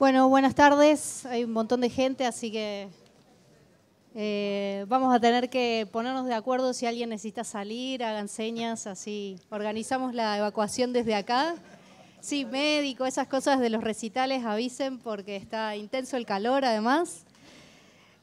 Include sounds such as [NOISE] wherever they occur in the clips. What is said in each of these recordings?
Bueno, buenas tardes. Hay un montón de gente, así que eh, vamos a tener que ponernos de acuerdo si alguien necesita salir, hagan señas, así organizamos la evacuación desde acá. Sí, médico, esas cosas de los recitales, avisen porque está intenso el calor además.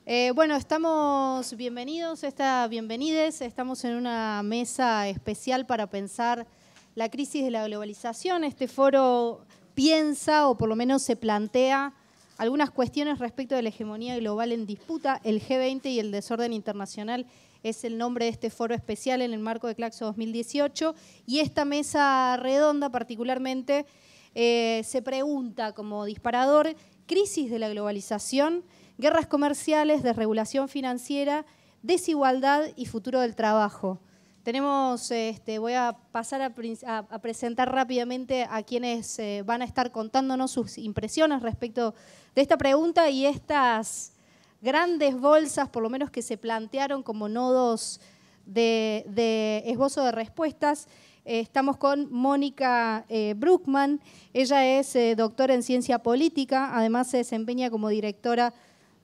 Eh, bueno, estamos bienvenidos, está, bienvenides, estamos en una mesa especial para pensar la crisis de la globalización. Este foro piensa o por lo menos se plantea algunas cuestiones respecto de la hegemonía global en disputa, el G20 y el desorden internacional es el nombre de este foro especial en el marco de Claxo 2018 y esta mesa redonda particularmente eh, se pregunta como disparador crisis de la globalización, guerras comerciales, desregulación financiera, desigualdad y futuro del trabajo. Tenemos, este, voy a pasar a, presentar rápidamente a quienes eh, van a estar contándonos sus impresiones respecto de esta pregunta y estas grandes bolsas, por lo menos que se plantearon como nodos de, esbozo de respuestas. Eh, estamos con Mónica eh, Bruckman, ella es doctora en ciencia política, además se desempeña como directora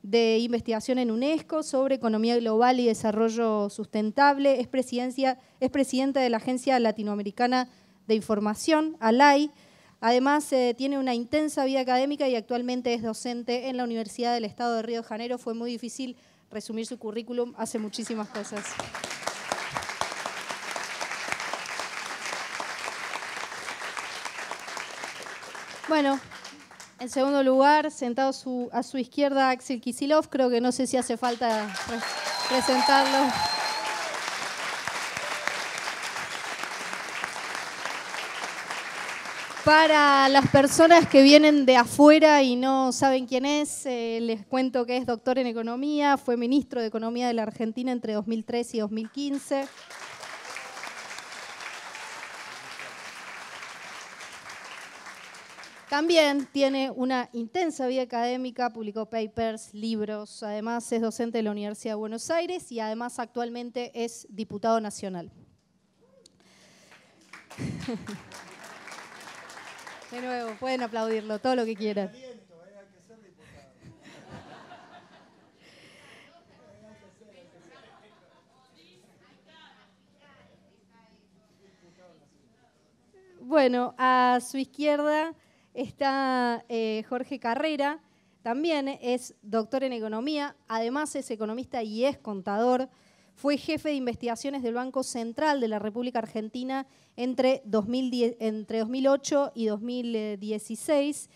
de investigación en UNESCO sobre economía global y desarrollo sustentable, es, presidencia, es presidenta de la Agencia Latinoamericana de Información, ALAI. Además, eh, tiene una intensa vida académica y actualmente es docente en la Universidad del Estado de Río de Janeiro. Fue muy difícil resumir su currículum, hace muchísimas cosas. Bueno, en segundo lugar, sentado a su izquierda, Axel Kisilov. Creo que no sé si hace falta presentarlo. Para las personas que vienen de afuera y no saben quién es, eh, les cuento que es doctor en economía, fue ministro de Economía de la Argentina entre 2003 y 2015. También tiene una intensa vida académica, publicó papers, libros, además es docente de la Universidad de Buenos Aires y además actualmente es diputado nacional. [LAUGHS] De nuevo, pueden aplaudirlo, todo lo que quieran. Bueno, a su izquierda Está eh, Jorge Carrera, también es doctor en economía, además es economista y es contador. Fue jefe de investigaciones del Banco Central de la República Argentina entre 2008 y 2016.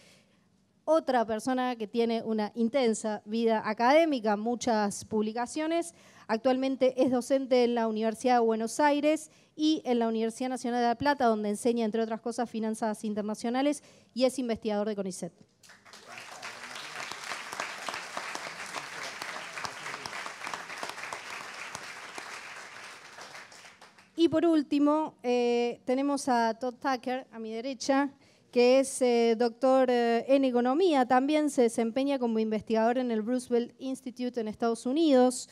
Otra persona que tiene una intensa vida académica, muchas publicaciones. Actualmente es docente en la Universidad de Buenos Aires y en la Universidad Nacional de La Plata, donde enseña, entre otras cosas, finanzas internacionales y es investigador de CONICET. Y por último, eh, tenemos a Todd Tucker, a mi derecha, que es eh, doctor eh, en economía, también se desempeña como investigador en el Roosevelt Institute en Estados Unidos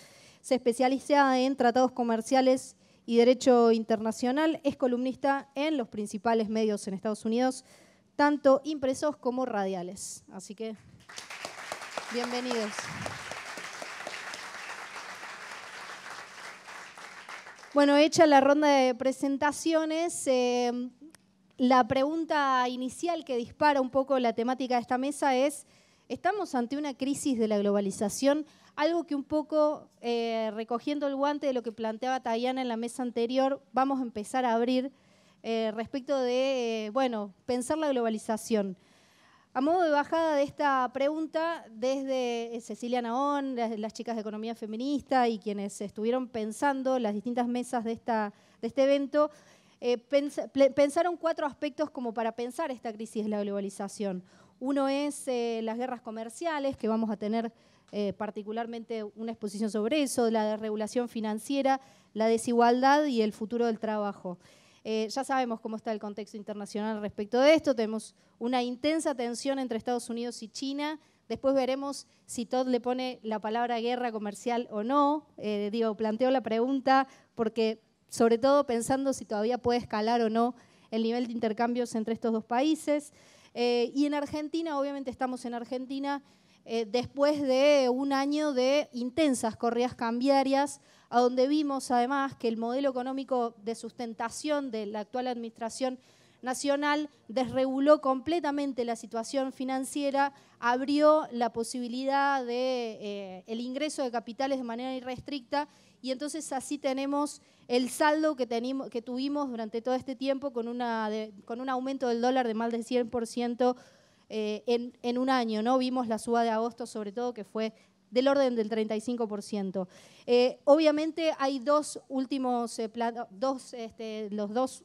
se especializa en tratados comerciales y derecho internacional. Es columnista en los principales medios en Estados Unidos, tanto impresos como radiales. Así que, bienvenidos. Bueno, hecha la ronda de presentaciones, em, la pregunta inicial que dispara un poco la temática de esta mesa es, ¿estamos ante una crisis de la globalización? algo que un poco, eh, recogiendo el guante de lo que planteaba Tayana en la mesa anterior, vamos a empezar a abrir eh, respecto de, eh, bueno, pensar la globalización. A modo de bajada de esta pregunta, desde Cecilia Naón, las, chicas de Economía Feminista y quienes estuvieron pensando las distintas mesas de, esta, de este evento, pensaron cuatro aspectos como para pensar esta crisis de la globalización. Uno es las guerras comerciales que vamos a tener eh, particularmente una exposición sobre eso, la desregulación financiera, la desigualdad y el futuro del trabajo. Eh, ya sabemos cómo está el contexto internacional respecto de esto, tenemos una intensa tensión entre Estados Unidos y China, después veremos si Todd le pone la palabra guerra comercial o no, eh, digo, planteo la pregunta porque sobre todo pensando si todavía puede escalar o no el nivel de intercambios entre estos dos países. y en Argentina, obviamente estamos en Argentina, eh, después de un año de intensas corridas cambiarias, a donde vimos además que el modelo económico de sustentación de la actual administración nacional desreguló completamente la situación financiera, abrió la posibilidad de eh, el ingreso de capitales de manera irrestricta y entonces así tenemos el saldo que, tuvimos durante todo este tiempo con, con un aumento del dólar de más del 100% eh, en, un año, ¿no? Vimos la suba de agosto, sobre todo, que fue del orden del 35%. Eh, obviamente hay dos últimos, eh, este, los dos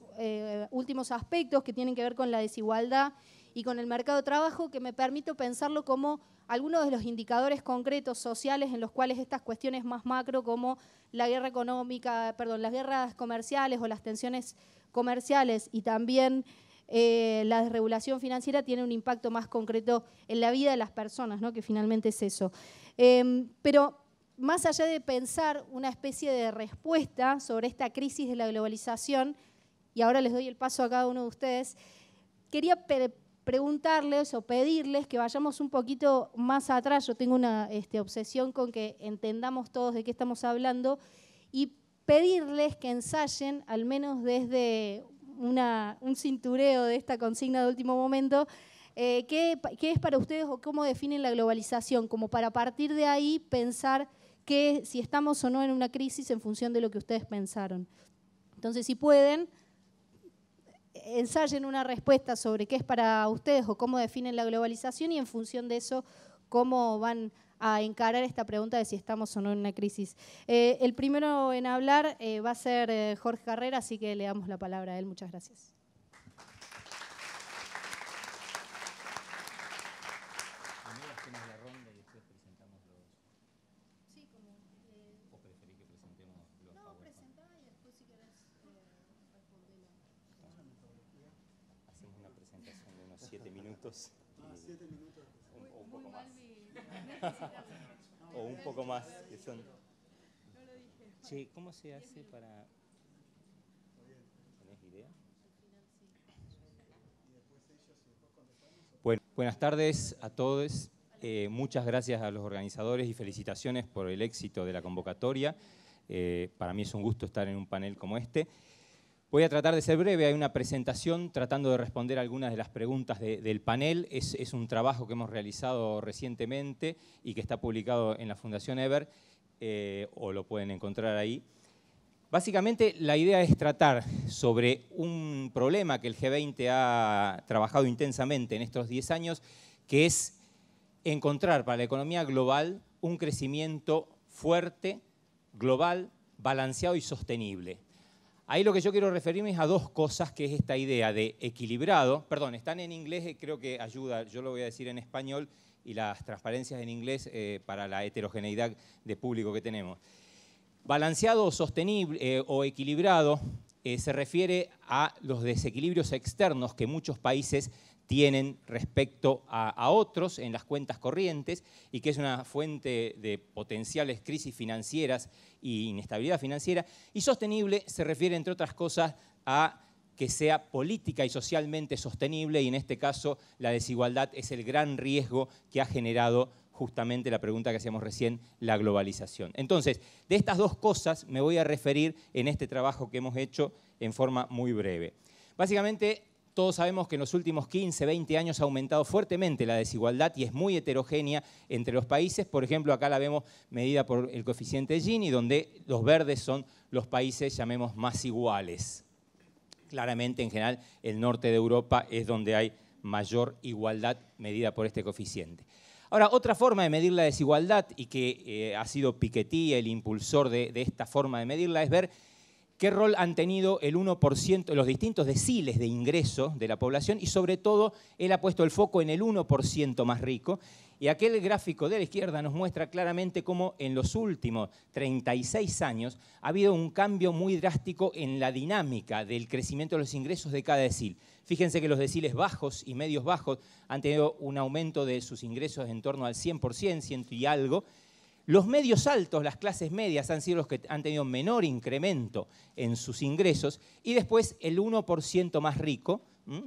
últimos aspectos que tienen que ver con la desigualdad y con el mercado de trabajo que me permito pensarlo como algunos de los indicadores concretos sociales en los cuales estas cuestiones más macro como la guerra económica, perdón, las guerras comerciales o las tensiones comerciales y también eh, la desregulación financiera tiene un impacto más concreto en la vida de las personas, que finalmente es eso. Em, pero más allá de pensar una especie de respuesta sobre esta crisis de la globalización, y ahora les doy el paso a cada uno de ustedes, quería preguntarles o pedirles que vayamos un poquito más atrás. Yo tengo una este, obsesión con que entendamos todos de qué estamos hablando y pedirles que ensayen, al menos desde un cintureo de esta consigna de último momento. Eh, ¿qué, ¿qué, es para ustedes o cómo definen la globalización? Como para partir de ahí pensar que si estamos o no en una crisis en función de lo que ustedes pensaron. Entonces, si pueden, ensayen una respuesta sobre qué es para ustedes o cómo definen la globalización y en función de eso, cómo van a encarar esta pregunta de si estamos o no en una crisis. Eh, el primero en hablar eh, va a ser eh, Jorge Carrera, así que le damos la palabra a él. Muchas gracias. más. ¿cómo se hace para...? Bueno, buenas tardes a todos. Eh, muchas gracias a los organizadores y felicitaciones por el éxito de la convocatoria. Eh, para mí es un gusto estar en un panel como este. Voy a tratar de ser breve, hay una presentación tratando de responder algunas de las preguntas del panel. Es, un trabajo que hemos realizado recientemente y que está publicado en la Fundación Ever, eh, o lo pueden encontrar ahí. Básicamente la idea es tratar sobre un problema que el G20 ha trabajado intensamente en estos 10 años, que es encontrar para la economía global un crecimiento fuerte, global, balanceado y sostenible. Ahí lo que yo quiero referirme es a dos cosas, que es esta idea de equilibrado, perdón, están en inglés, eh, creo que ayuda, yo lo voy a decir en español, y las transparencias en inglés eh, para la heterogeneidad de público que tenemos. Balanceado o sostenible eh, o equilibrado se refiere a los desequilibrios externos que muchos países tienen respecto a, otros en las cuentas corrientes y que es una fuente de potenciales crisis financieras e inestabilidad financiera. Y sostenible se refiere, entre otras cosas, a que sea política y socialmente sostenible y en este caso la desigualdad es el gran riesgo que ha generado justamente la pregunta que hacíamos recién, la globalización. Entonces, de estas dos cosas me voy a referir en este trabajo que hemos hecho en forma muy breve. Básicamente todos sabemos que en los últimos 15, 20 años ha aumentado fuertemente la desigualdad y es muy heterogénea entre los países. Por ejemplo, acá la vemos medida por el coeficiente Gini, donde los verdes son los países, llamemos, más iguales. Claramente, en general, el norte de Europa es donde hay mayor igualdad medida por este coeficiente. Ahora, otra forma de medir la desigualdad y que eh, ha sido Piketty el impulsor de esta forma de medirla es ver qué rol han tenido el 1%, los distintos deciles de ingreso de la población y sobre todo él ha puesto el foco en el 1% más rico. Y aquel gráfico de la izquierda nos muestra claramente cómo en los últimos 36 años ha habido un cambio muy drástico en la dinámica del crecimiento de los ingresos de cada decil. Fíjense que los deciles bajos y medios bajos han tenido un aumento de sus ingresos en torno al 100%, ciento y algo, los medios altos, las clases medias, han sido los que han tenido menor incremento en sus ingresos y después el 1% más rico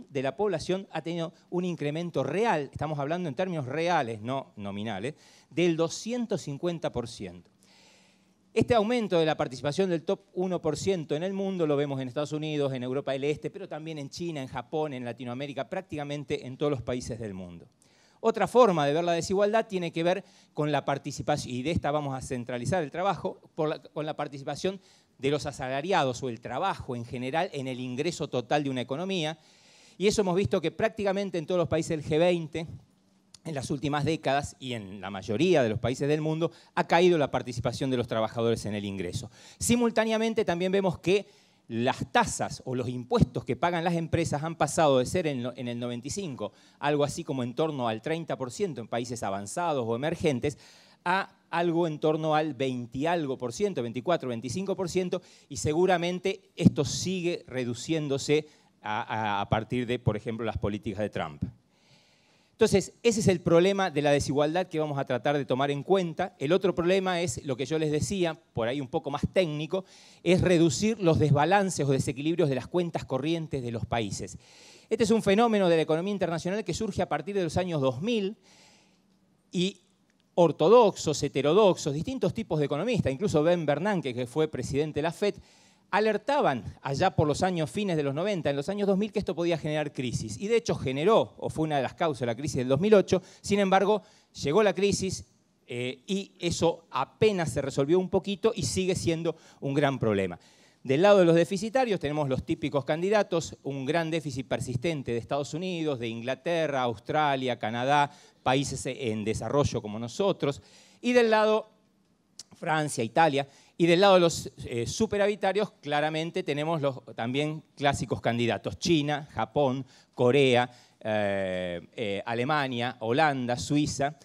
de la población ha tenido un incremento real, estamos hablando en términos reales, no nominales, del 250%. Este aumento de la participación del top 1% en el mundo lo vemos en Estados Unidos, en Europa del Este, pero también en China, en Japón, en Latinoamérica, prácticamente en todos los países del mundo. Otra forma de ver la desigualdad tiene que ver con la participación, y de esta vamos a centralizar el trabajo, con la participación de los asalariados o el trabajo en general en el ingreso total de una economía. Y eso hemos visto que prácticamente en todos los países del G20, en las últimas décadas y en la mayoría de los países del mundo, ha caído la participación de los trabajadores en el ingreso. Simultáneamente también vemos que las tasas o los impuestos que pagan las empresas han pasado de ser en, el 95, algo así como en torno al 30% en países avanzados o emergentes, a algo en torno al 20 algo por ciento, 24, 25 por ciento, y seguramente esto sigue reduciéndose a partir de, por ejemplo, las políticas de Trump. Entonces, ese es el problema de la desigualdad que vamos a tratar de tomar en cuenta. El otro problema es, lo que yo les decía, por ahí un poco más técnico, es reducir los desbalances o desequilibrios de las cuentas corrientes de los países. Este es un fenómeno de la economía internacional que surge a partir de los años 2000 y ortodoxos, heterodoxos, distintos tipos de economistas, incluso Ben Bernanke, que fue presidente de la FED, alertaban allá por los años fines de los 90, en los años 2000, que esto podía generar crisis. Y de hecho generó, o fue una de las causas de la crisis del 2008, sin embargo, llegó la crisis eh, y eso apenas se resolvió un poquito y sigue siendo un gran problema. Del lado de los deficitarios tenemos los típicos candidatos, un gran déficit persistente de Estados Unidos, de Inglaterra, Australia, Canadá, países en desarrollo como nosotros. Y del lado Francia, Italia, y del lado de los eh, superhabitarios, claramente tenemos los también clásicos candidatos, China, Japón, Corea, eh, eh, Alemania, Holanda, Suiza.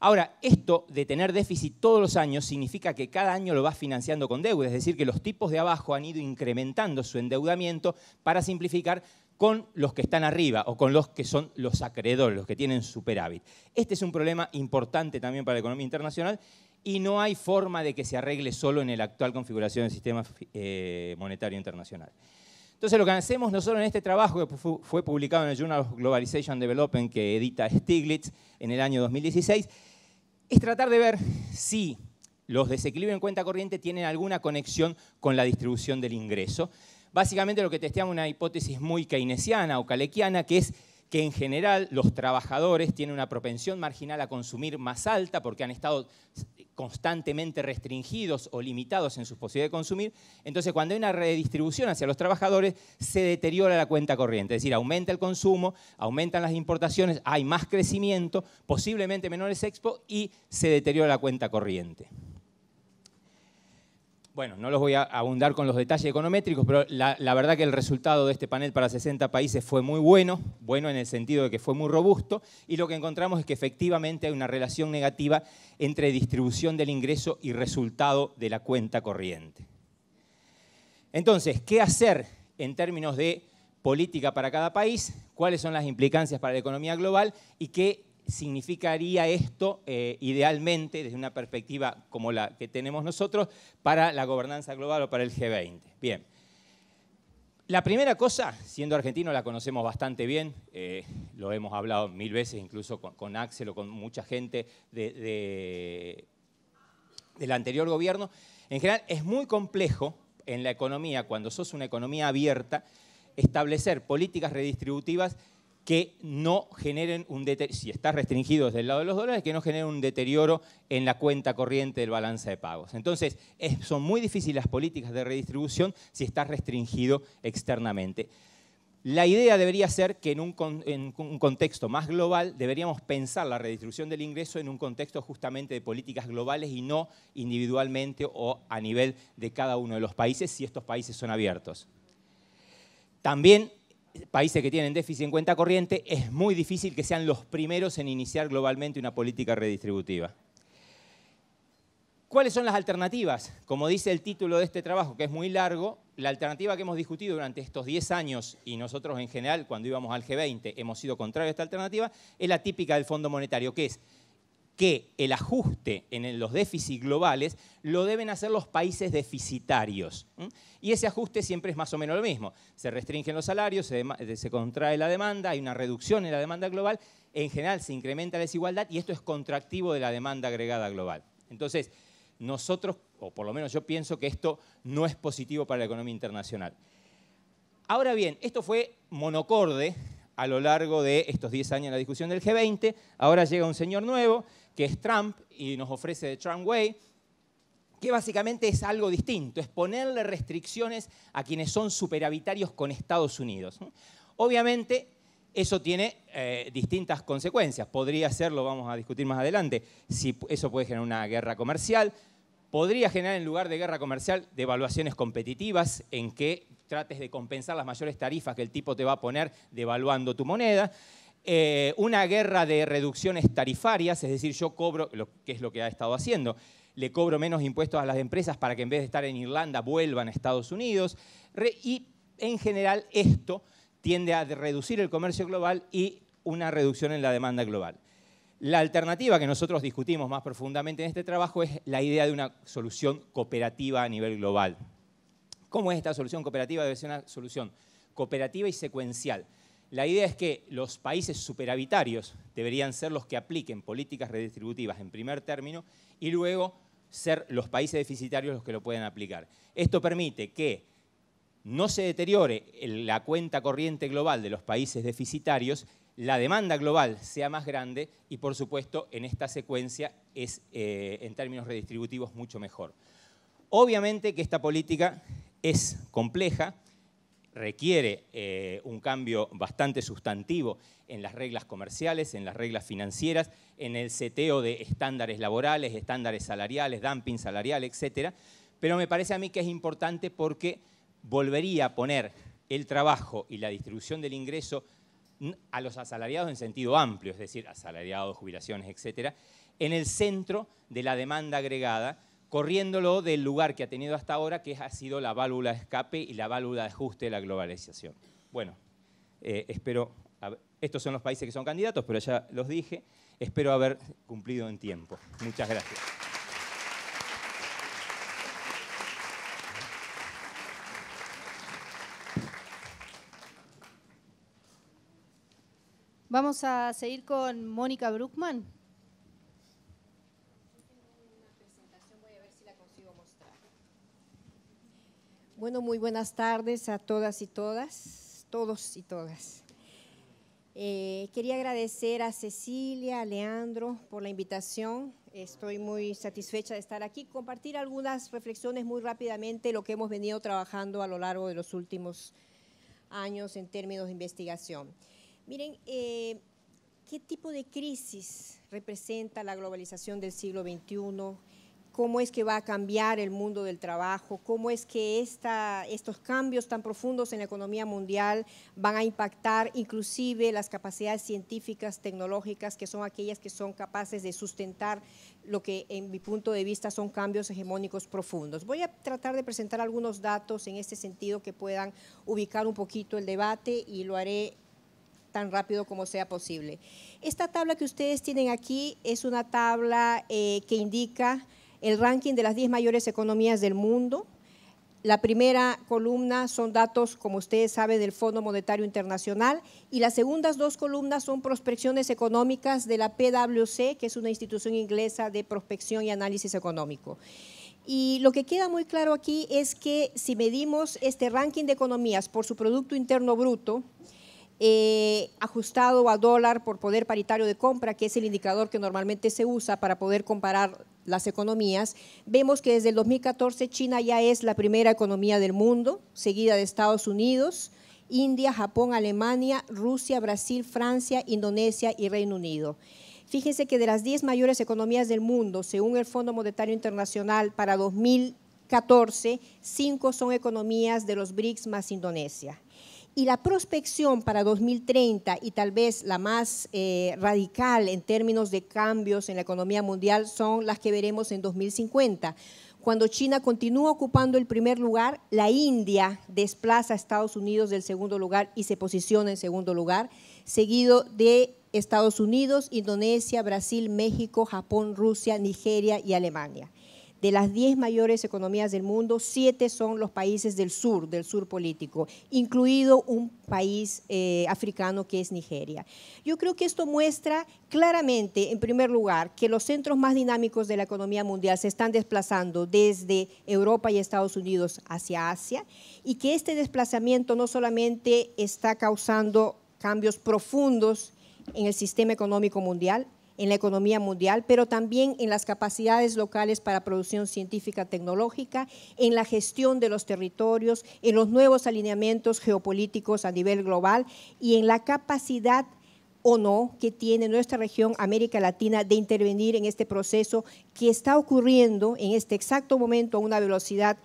Ahora, esto de tener déficit todos los años significa que cada año lo vas financiando con deuda, es decir, que los tipos de abajo han ido incrementando su endeudamiento para simplificar con los que están arriba o con los que son los acreedores, los que tienen superávit. Este es un problema importante también para la economía internacional y no hay forma de que se arregle solo en la actual configuración del sistema eh, monetario internacional. Entonces lo que hacemos nosotros en este trabajo que fue publicado en el Journal of Globalization Development que edita Stiglitz en el año 2016, es tratar de ver si los desequilibrios en cuenta corriente tienen alguna conexión con la distribución del ingreso. Básicamente lo que testeamos es una hipótesis muy keynesiana o calequiana que es que en general los trabajadores tienen una propensión marginal a consumir más alta porque han estado constantemente restringidos o limitados en sus posibilidades de consumir, entonces cuando hay una redistribución hacia los trabajadores, se deteriora la cuenta corriente, es decir, aumenta el consumo, aumentan las importaciones, hay más crecimiento, posiblemente menores expo y se deteriora la cuenta corriente bueno, no los voy a abundar con los detalles econométricos, pero la, verdad que el resultado de este panel para 60 países fue muy bueno, bueno en el sentido de que fue muy robusto, y lo que encontramos es que efectivamente hay una relación negativa entre distribución del ingreso y resultado de la cuenta corriente. Entonces, ¿qué hacer en términos de política para cada país? ¿Cuáles son las implicancias para la economía global? ¿Y qué significaría esto, eh, idealmente, desde una perspectiva como la que tenemos nosotros, para la gobernanza global o para el G20? Bien. La primera cosa, siendo argentino la conocemos bastante bien, eh, lo hemos hablado mil veces, incluso con, Axel o con mucha gente de, del anterior gobierno. En general, es muy complejo en la economía, cuando sos una economía abierta, establecer políticas redistributivas que no generen un deterioro, si está restringido desde el lado de los dólares, que no generen un deterioro en la cuenta corriente del balance de pagos. Entonces, son muy difíciles las políticas de redistribución si está restringido externamente. La idea debería ser que en un, en un, contexto más global deberíamos pensar la redistribución del ingreso en un contexto justamente de políticas globales y no individualmente o a nivel de cada uno de los países, si estos países son abiertos. También países que tienen déficit en cuenta corriente, es muy difícil que sean los primeros en iniciar globalmente una política redistributiva. ¿Cuáles son las alternativas? Como dice el título de este trabajo, que es muy largo, la alternativa que hemos discutido durante estos 10 años, y nosotros en general cuando íbamos al G20 hemos sido contrarios a esta alternativa, es la típica del Fondo Monetario, que es que el ajuste en los déficits globales lo deben hacer los países deficitarios. Y ese ajuste siempre es más o menos lo mismo. Se restringen los salarios, se, contrae la demanda, hay una reducción en la demanda global, en general se incrementa la desigualdad y esto es contractivo de la demanda agregada global. Entonces, nosotros, o por lo menos yo pienso que esto no es positivo para la economía internacional. Ahora bien, esto fue monocorde a lo largo de estos 10 años en la discusión del G20, ahora llega un señor nuevo que es Trump y nos ofrece de Trump Way, que básicamente es algo distinto, es ponerle restricciones a quienes son superavitarios con Estados Unidos. Obviamente, eso tiene eh, distintas consecuencias. Podría ser, lo vamos a discutir más adelante, si eso puede generar una guerra comercial, podría generar en lugar de guerra comercial devaluaciones competitivas en que trates de compensar las mayores tarifas que el tipo te va a poner devaluando tu moneda. Eh, una guerra de reducciones tarifarias, es decir, yo cobro, lo, que es lo que ha estado haciendo, le cobro menos impuestos a las empresas para que en vez de estar en Irlanda vuelvan a Estados Unidos, y en general esto tiende a reducir el comercio global y una reducción en la demanda global. La alternativa que nosotros discutimos más profundamente en este trabajo es la idea de una solución cooperativa a nivel global. ¿Cómo es esta solución cooperativa? Debe ser una solución cooperativa y secuencial. La idea es que los países superavitarios deberían ser los que apliquen políticas redistributivas en primer término y luego ser los países deficitarios los que lo puedan aplicar. Esto permite que no se deteriore la cuenta corriente global de los países deficitarios, la demanda global sea más grande y, por supuesto, en esta secuencia es, eh, en términos redistributivos, mucho mejor. Obviamente que esta política es compleja, requiere eh, un cambio bastante sustantivo en las reglas comerciales, en las reglas financieras, en el seteo de estándares laborales, estándares salariales, dumping salarial, etcétera. Pero me parece a mí que es importante porque volvería a poner el trabajo y la distribución del ingreso a los asalariados en sentido amplio, es decir, asalariados, jubilaciones, etcétera, en el centro de la demanda agregada corriéndolo del lugar que ha tenido hasta ahora, que ha sido la válvula de escape y la válvula de ajuste de la globalización. Bueno, eh, espero, estos son los países que son candidatos, pero ya los dije, espero haber cumplido en tiempo. Muchas gracias. Vamos a seguir con Mónica Bruckman. Bueno, muy buenas tardes a todas y todas, todos y todas. Eh, quería agradecer a Cecilia, a Leandro por la invitación. Estoy muy satisfecha de estar aquí, compartir algunas reflexiones muy rápidamente, lo que hemos venido trabajando a lo largo de los últimos años en términos de investigación. Miren, eh, ¿qué tipo de crisis representa la globalización del siglo XXI? cómo es que va a cambiar el mundo del trabajo, cómo es que estos cambios tan profundos en la economía mundial van a impactar inclusive las capacidades científicas, tecnológicas, que son aquellas que son capaces de sustentar lo que en mi punto de vista son cambios hegemónicos profundos. Voy a tratar de presentar algunos datos en este sentido que puedan ubicar un poquito el debate y lo haré tan rápido como sea posible. Esta tabla que ustedes tienen aquí es una tabla eh, que indica el ranking de las 10 mayores economías del mundo. La primera columna son datos, como ustedes saben, del Fondo Monetario Internacional y las segundas dos columnas son prospecciones económicas de la PwC, que es una institución inglesa de prospección y análisis económico. Y lo que queda muy claro aquí es que si medimos este ranking de economías por su Producto Interno Bruto, eh, ajustado a dólar por poder paritario de compra, que es el indicador que normalmente se usa para poder comparar las economías, vemos que desde el 2014 China ya es la primera economía del mundo, seguida de Estados Unidos, India, Japón, Alemania, Rusia, Brasil, Francia, Indonesia y Reino Unido. Fíjense que de las 10 mayores economías del mundo, según el Fondo Monetario Internacional para 2014, 5 son economías de los BRICS más Indonesia y la prospección para 2030 y tal vez la más eh, radical en términos de cambios en la economía mundial son las que veremos en 2050. Cuando China continúa ocupando el primer lugar, la India desplaza a Estados Unidos del segundo lugar y se posiciona en segundo lugar, seguido de Estados Unidos, Indonesia, Brasil, México, Japón, Rusia, Nigeria y Alemania. De las diez mayores economías del mundo, siete son los países del sur, del sur político, incluido un país eh, africano que es Nigeria. Yo creo que esto muestra claramente, en primer lugar, que los centros más dinámicos de la economía mundial se están desplazando desde Europa y Estados Unidos hacia Asia y que este desplazamiento no solamente está causando cambios profundos en el sistema económico mundial, en la economía mundial, pero también en las capacidades locales para producción científica tecnológica, en la gestión de los territorios, en los nuevos alineamientos geopolíticos a nivel global y en la capacidad o no que tiene nuestra región América Latina de intervenir en este proceso que está ocurriendo en este exacto momento a una velocidad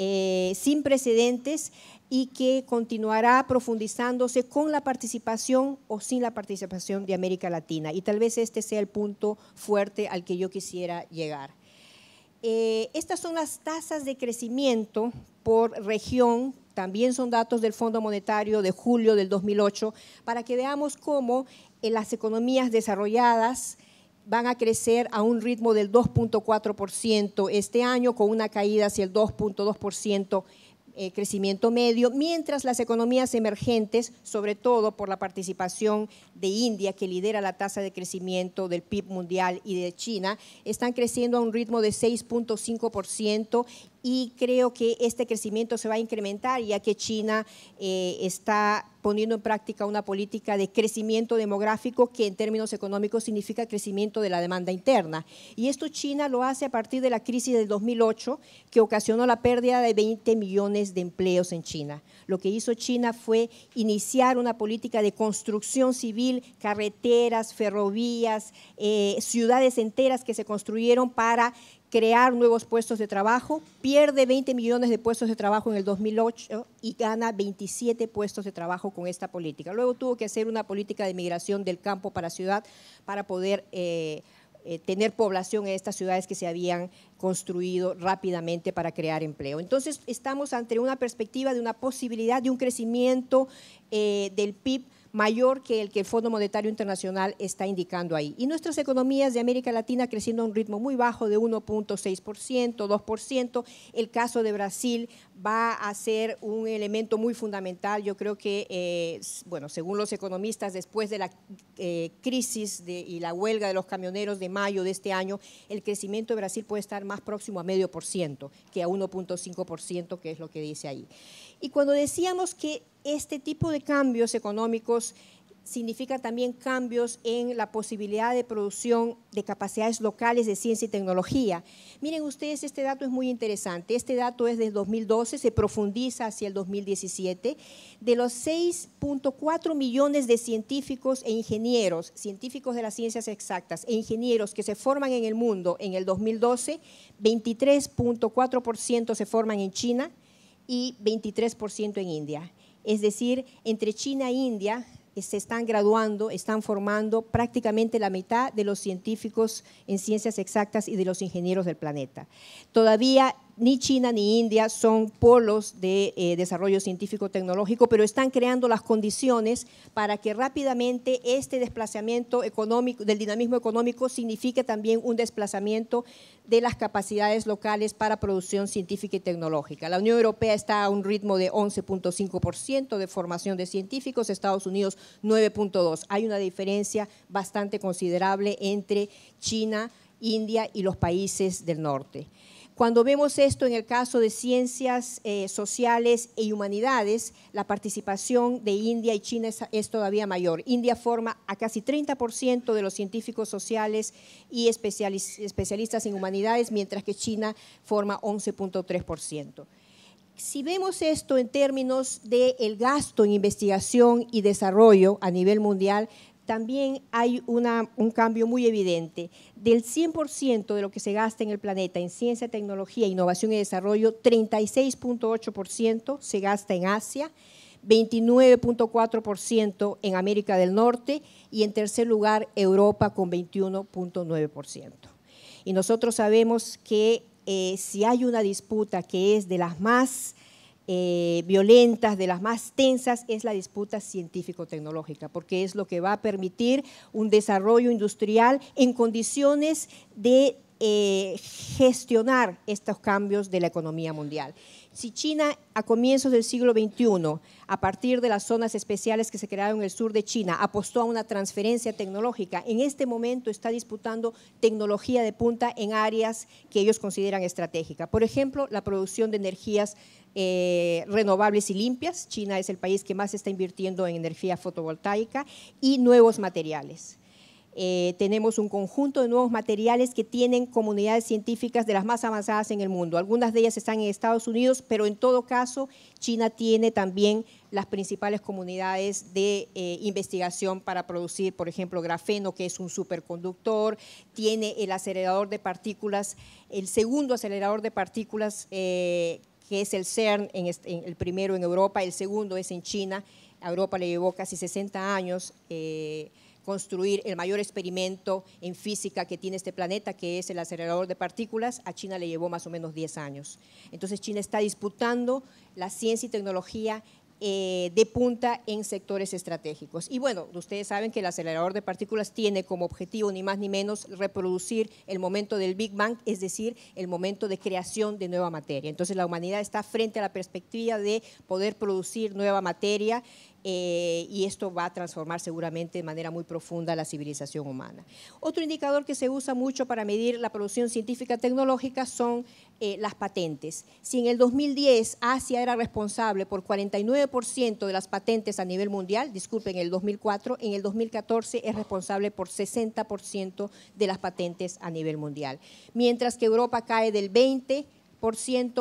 eh, sin precedentes y que continuará profundizándose con la participación o sin la participación de América Latina. Y tal vez este sea el punto fuerte al que yo quisiera llegar. Eh, estas son las tasas de crecimiento por región, también son datos del Fondo Monetario de julio del 2008, para que veamos cómo las economías desarrolladas van a crecer a un ritmo del 2.4% este año, con una caída hacia el 2.2% eh, crecimiento medio, mientras las economías emergentes, sobre todo por la participación de India, que lidera la tasa de crecimiento del PIB mundial, y de China, están creciendo a un ritmo de 6.5% y creo que este crecimiento se va a incrementar ya que China eh, está poniendo en práctica una política de crecimiento demográfico que en términos económicos significa crecimiento de la demanda interna. Y esto China lo hace a partir de la crisis del 2008 que ocasionó la pérdida de 20 millones de empleos en China. Lo que hizo China fue iniciar una política de construcción civil, carreteras, ferrovías, eh, ciudades enteras que se construyeron para crear nuevos puestos de trabajo, pierde 20 millones de puestos de trabajo en el 2008 y gana 27 puestos de trabajo con esta política. Luego tuvo que hacer una política de migración del campo para ciudad para poder eh, eh, tener población en estas ciudades que se habían construido rápidamente para crear empleo. Entonces estamos ante una perspectiva de una posibilidad de un crecimiento eh, del PIB mayor que el que el Fondo Monetario Internacional está indicando ahí. Y nuestras economías de América Latina creciendo a un ritmo muy bajo de 1.6%, 2%. El caso de Brasil va a ser un elemento muy fundamental. Yo creo que, eh, bueno, según los economistas, después de la eh, crisis y la huelga de los camioneros de mayo de este año, el crecimiento de Brasil puede estar más próximo a medio por ciento que a 1.5%, que es lo que dice ahí. Y cuando decíamos que este tipo de cambios económicos significa también cambios en la posibilidad de producción de capacidades locales de ciencia y tecnología. Miren ustedes, este dato es muy interesante. Este dato es de 2012, se profundiza hacia el 2017. De los 6.4 millones de científicos e ingenieros, científicos de las ciencias exactas e ingenieros que se forman en el mundo en el 2012, 23.4% se forman en China, y 23% en India. Es decir, entre China e India eh, se están graduando, están formando prácticamente la mitad de los científicos en ciencias exactas y de los ingenieros del planeta. Todavía ni China ni India son polos de eh, desarrollo científico-tecnológico, pero están creando las condiciones para que rápidamente este desplazamiento económico, del dinamismo económico signifique también un desplazamiento de las capacidades locales para producción científica y tecnológica. La Unión Europea está a un ritmo de 11.5% de formación de científicos, Estados Unidos 9.2%. Hay una diferencia bastante considerable entre China, India y los países del norte. Cuando vemos esto en el caso de ciencias eh, sociales y e humanidades, la participación de India y China es, todavía mayor. India forma a casi 30% de los científicos sociales y especialistas en humanidades, mientras que China forma 11.3%. Si vemos esto en términos del gasto en investigación y desarrollo a nivel mundial, también hay una, un cambio muy evidente. Del 100% de lo que se gasta en el planeta en ciencia, tecnología, innovación y desarrollo, 36.8% se gasta en Asia, 29.4% en América del Norte y en tercer lugar Europa con 21.9%. Y nosotros sabemos que eh, si hay una disputa que es de las más eh, violentas, de las más tensas, es la disputa científico-tecnológica, porque es lo que va a permitir un desarrollo industrial en condiciones de eh, gestionar estos cambios de la economía mundial. Si China a comienzos del siglo XXI, a partir de las zonas especiales que se crearon en el sur de China, apostó a una transferencia tecnológica, en este momento está disputando tecnología de punta en áreas que ellos consideran estratégicas. Por ejemplo, la producción de energías eh, renovables y limpias. China es el país que más está invirtiendo en energía fotovoltaica y nuevos materiales. Eh, tenemos un conjunto de nuevos materiales que tienen comunidades científicas de las más avanzadas en el mundo. Algunas de ellas están en Estados Unidos, pero en todo caso China tiene también las principales comunidades de eh, investigación para producir, por ejemplo, grafeno, que es un superconductor, tiene el acelerador de partículas, el segundo acelerador de partículas eh, que es el CERN, el primero en Europa, el segundo es en China. A Europa le llevó casi 60 años eh, construir el mayor experimento en física que tiene este planeta, que es el acelerador de partículas. A China le llevó más o menos 10 años. Entonces China está disputando la ciencia y tecnología eh, de punta en sectores estratégicos. Y bueno, ustedes saben que el acelerador de partículas tiene como objetivo ni más ni menos reproducir el momento del Big Bang, es decir, el momento de creación de nueva materia. Entonces la humanidad está frente a la perspectiva de poder producir nueva materia eh, y esto va a transformar seguramente de manera muy profunda la civilización humana. Otro indicador que se usa mucho para medir la producción científica tecnológica son eh, las patentes. Si en el 2010 Asia era responsable por 49% de las patentes a nivel mundial, disculpen, en el 2004, en el 2014 es responsable por 60% de las patentes a nivel mundial. Mientras que Europa cae del 20%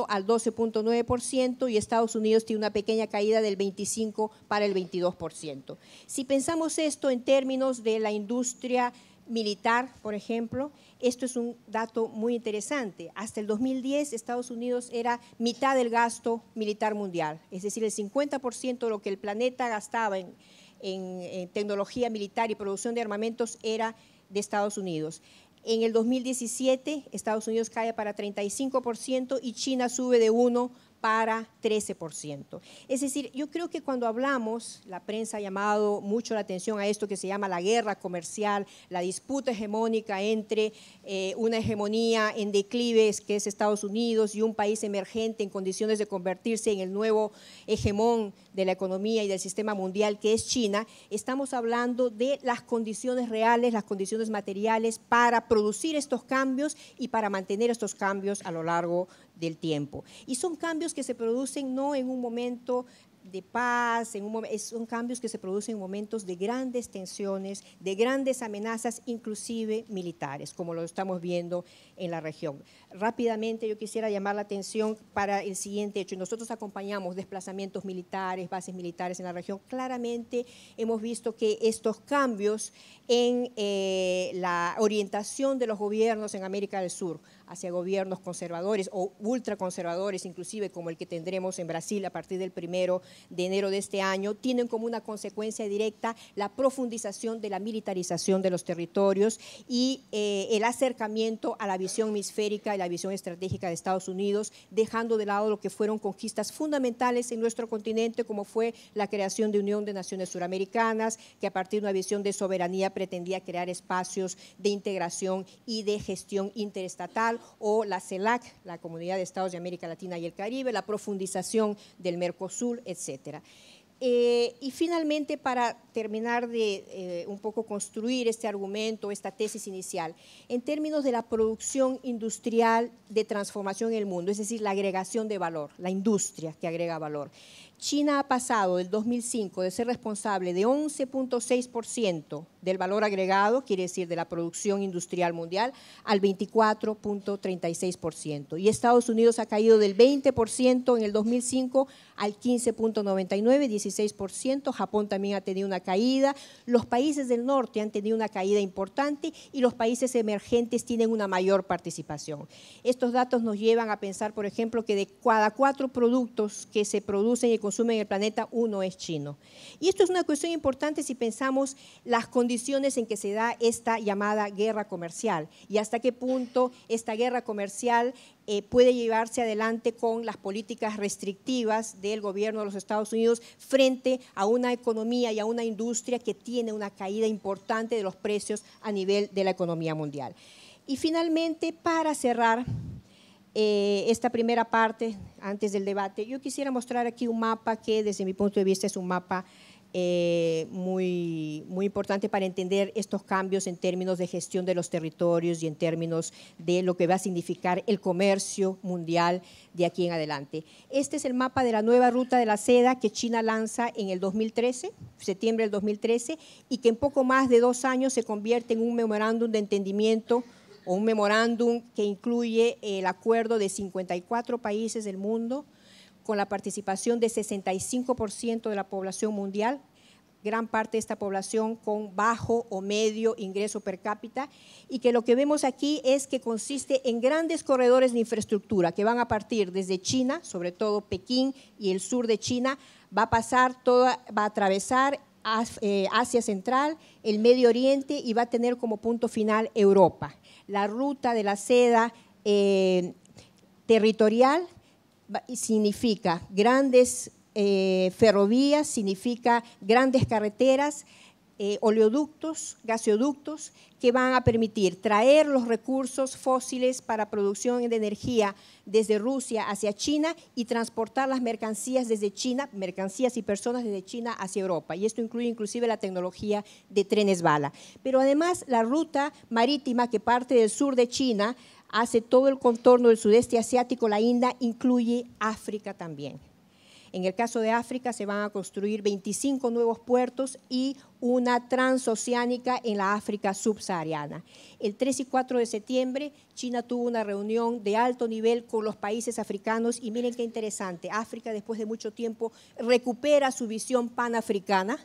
al 12.9% y Estados Unidos tiene una pequeña caída del 25 para el 22%. Si pensamos esto en términos de la industria militar, por ejemplo, esto es un dato muy interesante. Hasta el 2010 Estados Unidos era mitad del gasto militar mundial, es decir, el 50% de lo que el planeta gastaba en, en, en tecnología militar y producción de armamentos era de Estados Unidos. En el 2017, Estados Unidos cae para 35% y China sube de 1 para 13%. Es decir, yo creo que cuando hablamos, la prensa ha llamado mucho la atención a esto que se llama la guerra comercial, la disputa hegemónica entre eh, una hegemonía en declives que es Estados Unidos y un país emergente en condiciones de convertirse en el nuevo hegemón de la economía y del sistema mundial, que es China, estamos hablando de las condiciones reales, las condiciones materiales para producir estos cambios y para mantener estos cambios a lo largo del tiempo. Y son cambios que se producen no en un momento de paz, en un, son cambios que se producen en momentos de grandes tensiones, de grandes amenazas, inclusive militares, como lo estamos viendo en la región. Rápidamente yo quisiera llamar la atención para el siguiente hecho. Nosotros acompañamos desplazamientos militares, bases militares en la región. Claramente hemos visto que estos cambios en eh, la orientación de los gobiernos en América del Sur hacia gobiernos conservadores o ultraconservadores, inclusive como el que tendremos en Brasil a partir del primero de enero de este año, tienen como una consecuencia directa la profundización de la militarización de los territorios y eh, el acercamiento a la visión hemisférica y la visión estratégica de Estados Unidos, dejando de lado lo que fueron conquistas fundamentales en nuestro continente, como fue la creación de Unión de Naciones Suramericanas, que a partir de una visión de soberanía pretendía crear espacios de integración y de gestión interestatal, o la CELAC, la Comunidad de Estados de América Latina y el Caribe, la profundización del Mercosur, etcétera. Eh, y finalmente, para terminar de eh, un poco construir este argumento, esta tesis inicial, en términos de la producción industrial de transformación en el mundo, es decir, la agregación de valor, la industria que agrega valor. China ha pasado del 2005 de ser responsable de 11.6% del valor agregado, quiere decir de la producción industrial mundial, al 24.36%. Y Estados Unidos ha caído del 20% en el 2005 al 15.99, 16%. Japón también ha tenido una caída. Los países del norte han tenido una caída importante y los países emergentes tienen una mayor participación. Estos datos nos llevan a pensar, por ejemplo, que de cada cuatro productos que se producen y consumen en el planeta, uno es chino. Y esto es una cuestión importante si pensamos las condiciones en que se da esta llamada guerra comercial y hasta qué punto esta guerra comercial eh, puede llevarse adelante con las políticas restrictivas del gobierno de los Estados Unidos frente a una economía y a una industria que tiene una caída importante de los precios a nivel de la economía mundial. Y finalmente, para cerrar eh, esta primera parte, antes del debate, yo quisiera mostrar aquí un mapa que desde mi punto de vista es un mapa eh, muy, muy importante para entender estos cambios en términos de gestión de los territorios y en términos de lo que va a significar el comercio mundial de aquí en adelante. Este es el mapa de la nueva ruta de la seda que China lanza en el 2013, septiembre del 2013, y que en poco más de dos años se convierte en un memorándum de entendimiento o un memorándum que incluye el acuerdo de 54 países del mundo, con la participación de 65% de la población mundial, gran parte de esta población con bajo o medio ingreso per cápita, y que lo que vemos aquí es que consiste en grandes corredores de infraestructura que van a partir desde China, sobre todo Pekín y el sur de China, va a pasar toda, va a atravesar eh, Asia Central, el Medio Oriente y va a tener como punto final Europa. La ruta de la seda eh, territorial significa grandes eh, ferrovías, significa grandes carreteras, eh, oleoductos, gasoductos, que van a permitir traer los recursos fósiles para producción de energía desde Rusia hacia China y transportar las mercancías desde China, mercancías y personas desde China hacia Europa. Y esto incluye inclusive la tecnología de trenes bala. Pero además la ruta marítima que parte del sur de China hace todo el contorno del sudeste asiático, la India incluye África también. En el caso de África se van a construir 25 nuevos puertos y una transoceánica en la África subsahariana. El 3 y 4 de septiembre China tuvo una reunión de alto nivel con los países africanos y miren qué interesante, África después de mucho tiempo recupera su visión panafricana.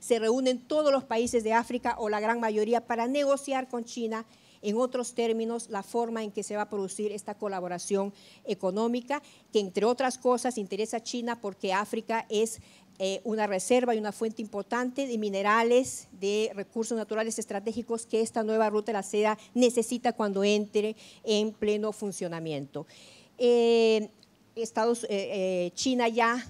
Se reúnen todos los países de África o la gran mayoría para negociar con China en otros términos, la forma en que se va a producir esta colaboración económica, que entre otras cosas interesa a China porque África es eh, una reserva y una fuente importante de minerales, de recursos naturales estratégicos que esta nueva ruta de la seda necesita cuando entre en pleno funcionamiento. Eh, Estados, eh, China ya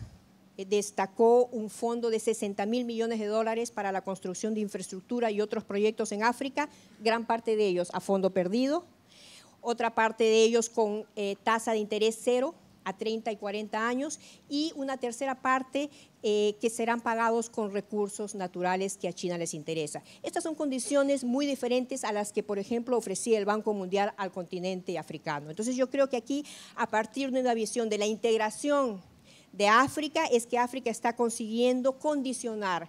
eh, destacó un fondo de 60 mil millones de dólares para la construcción de infraestructura y otros proyectos en África, gran parte de ellos a fondo perdido, otra parte de ellos con eh, tasa de interés cero a 30 y 40 años y una tercera parte eh, que serán pagados con recursos naturales que a China les interesa. Estas son condiciones muy diferentes a las que, por ejemplo, ofrecía el Banco Mundial al continente africano. Entonces yo creo que aquí, a partir de una visión de la integración de África es que África está consiguiendo condicionar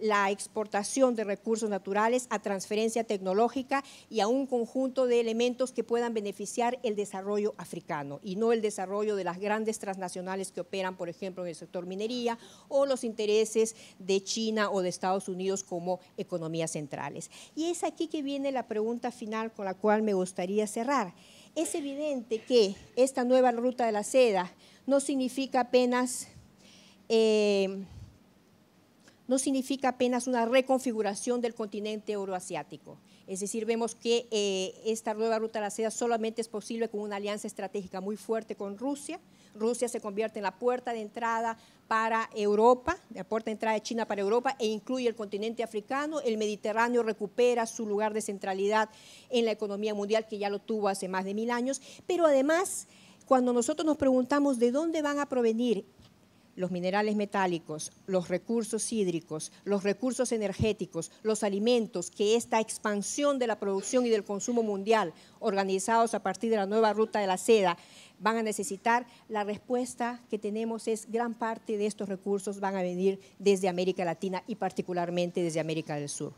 la exportación de recursos naturales a transferencia tecnológica y a un conjunto de elementos que puedan beneficiar el desarrollo africano y no el desarrollo de las grandes transnacionales que operan, por ejemplo, en el sector minería o los intereses de China o de Estados Unidos como economías centrales. Y es aquí que viene la pregunta final con la cual me gustaría cerrar. Es evidente que esta nueva ruta de la seda no significa apenas... Eh, no significa apenas una reconfiguración del continente euroasiático. Es decir, vemos que eh, esta nueva ruta de la seda solamente es posible con una alianza estratégica muy fuerte con Rusia. Rusia se convierte en la puerta de entrada para Europa, la puerta de entrada de China para Europa e incluye el continente africano. El Mediterráneo recupera su lugar de centralidad en la economía mundial que ya lo tuvo hace más de mil años, pero además cuando nosotros nos preguntamos de dónde van a provenir los minerales metálicos, los recursos hídricos, los recursos energéticos, los alimentos, que esta expansión de la producción y del consumo mundial, organizados a partir de la nueva ruta de la seda, van a necesitar, la respuesta que tenemos es gran parte de estos recursos van a venir desde América Latina y particularmente desde América del Sur.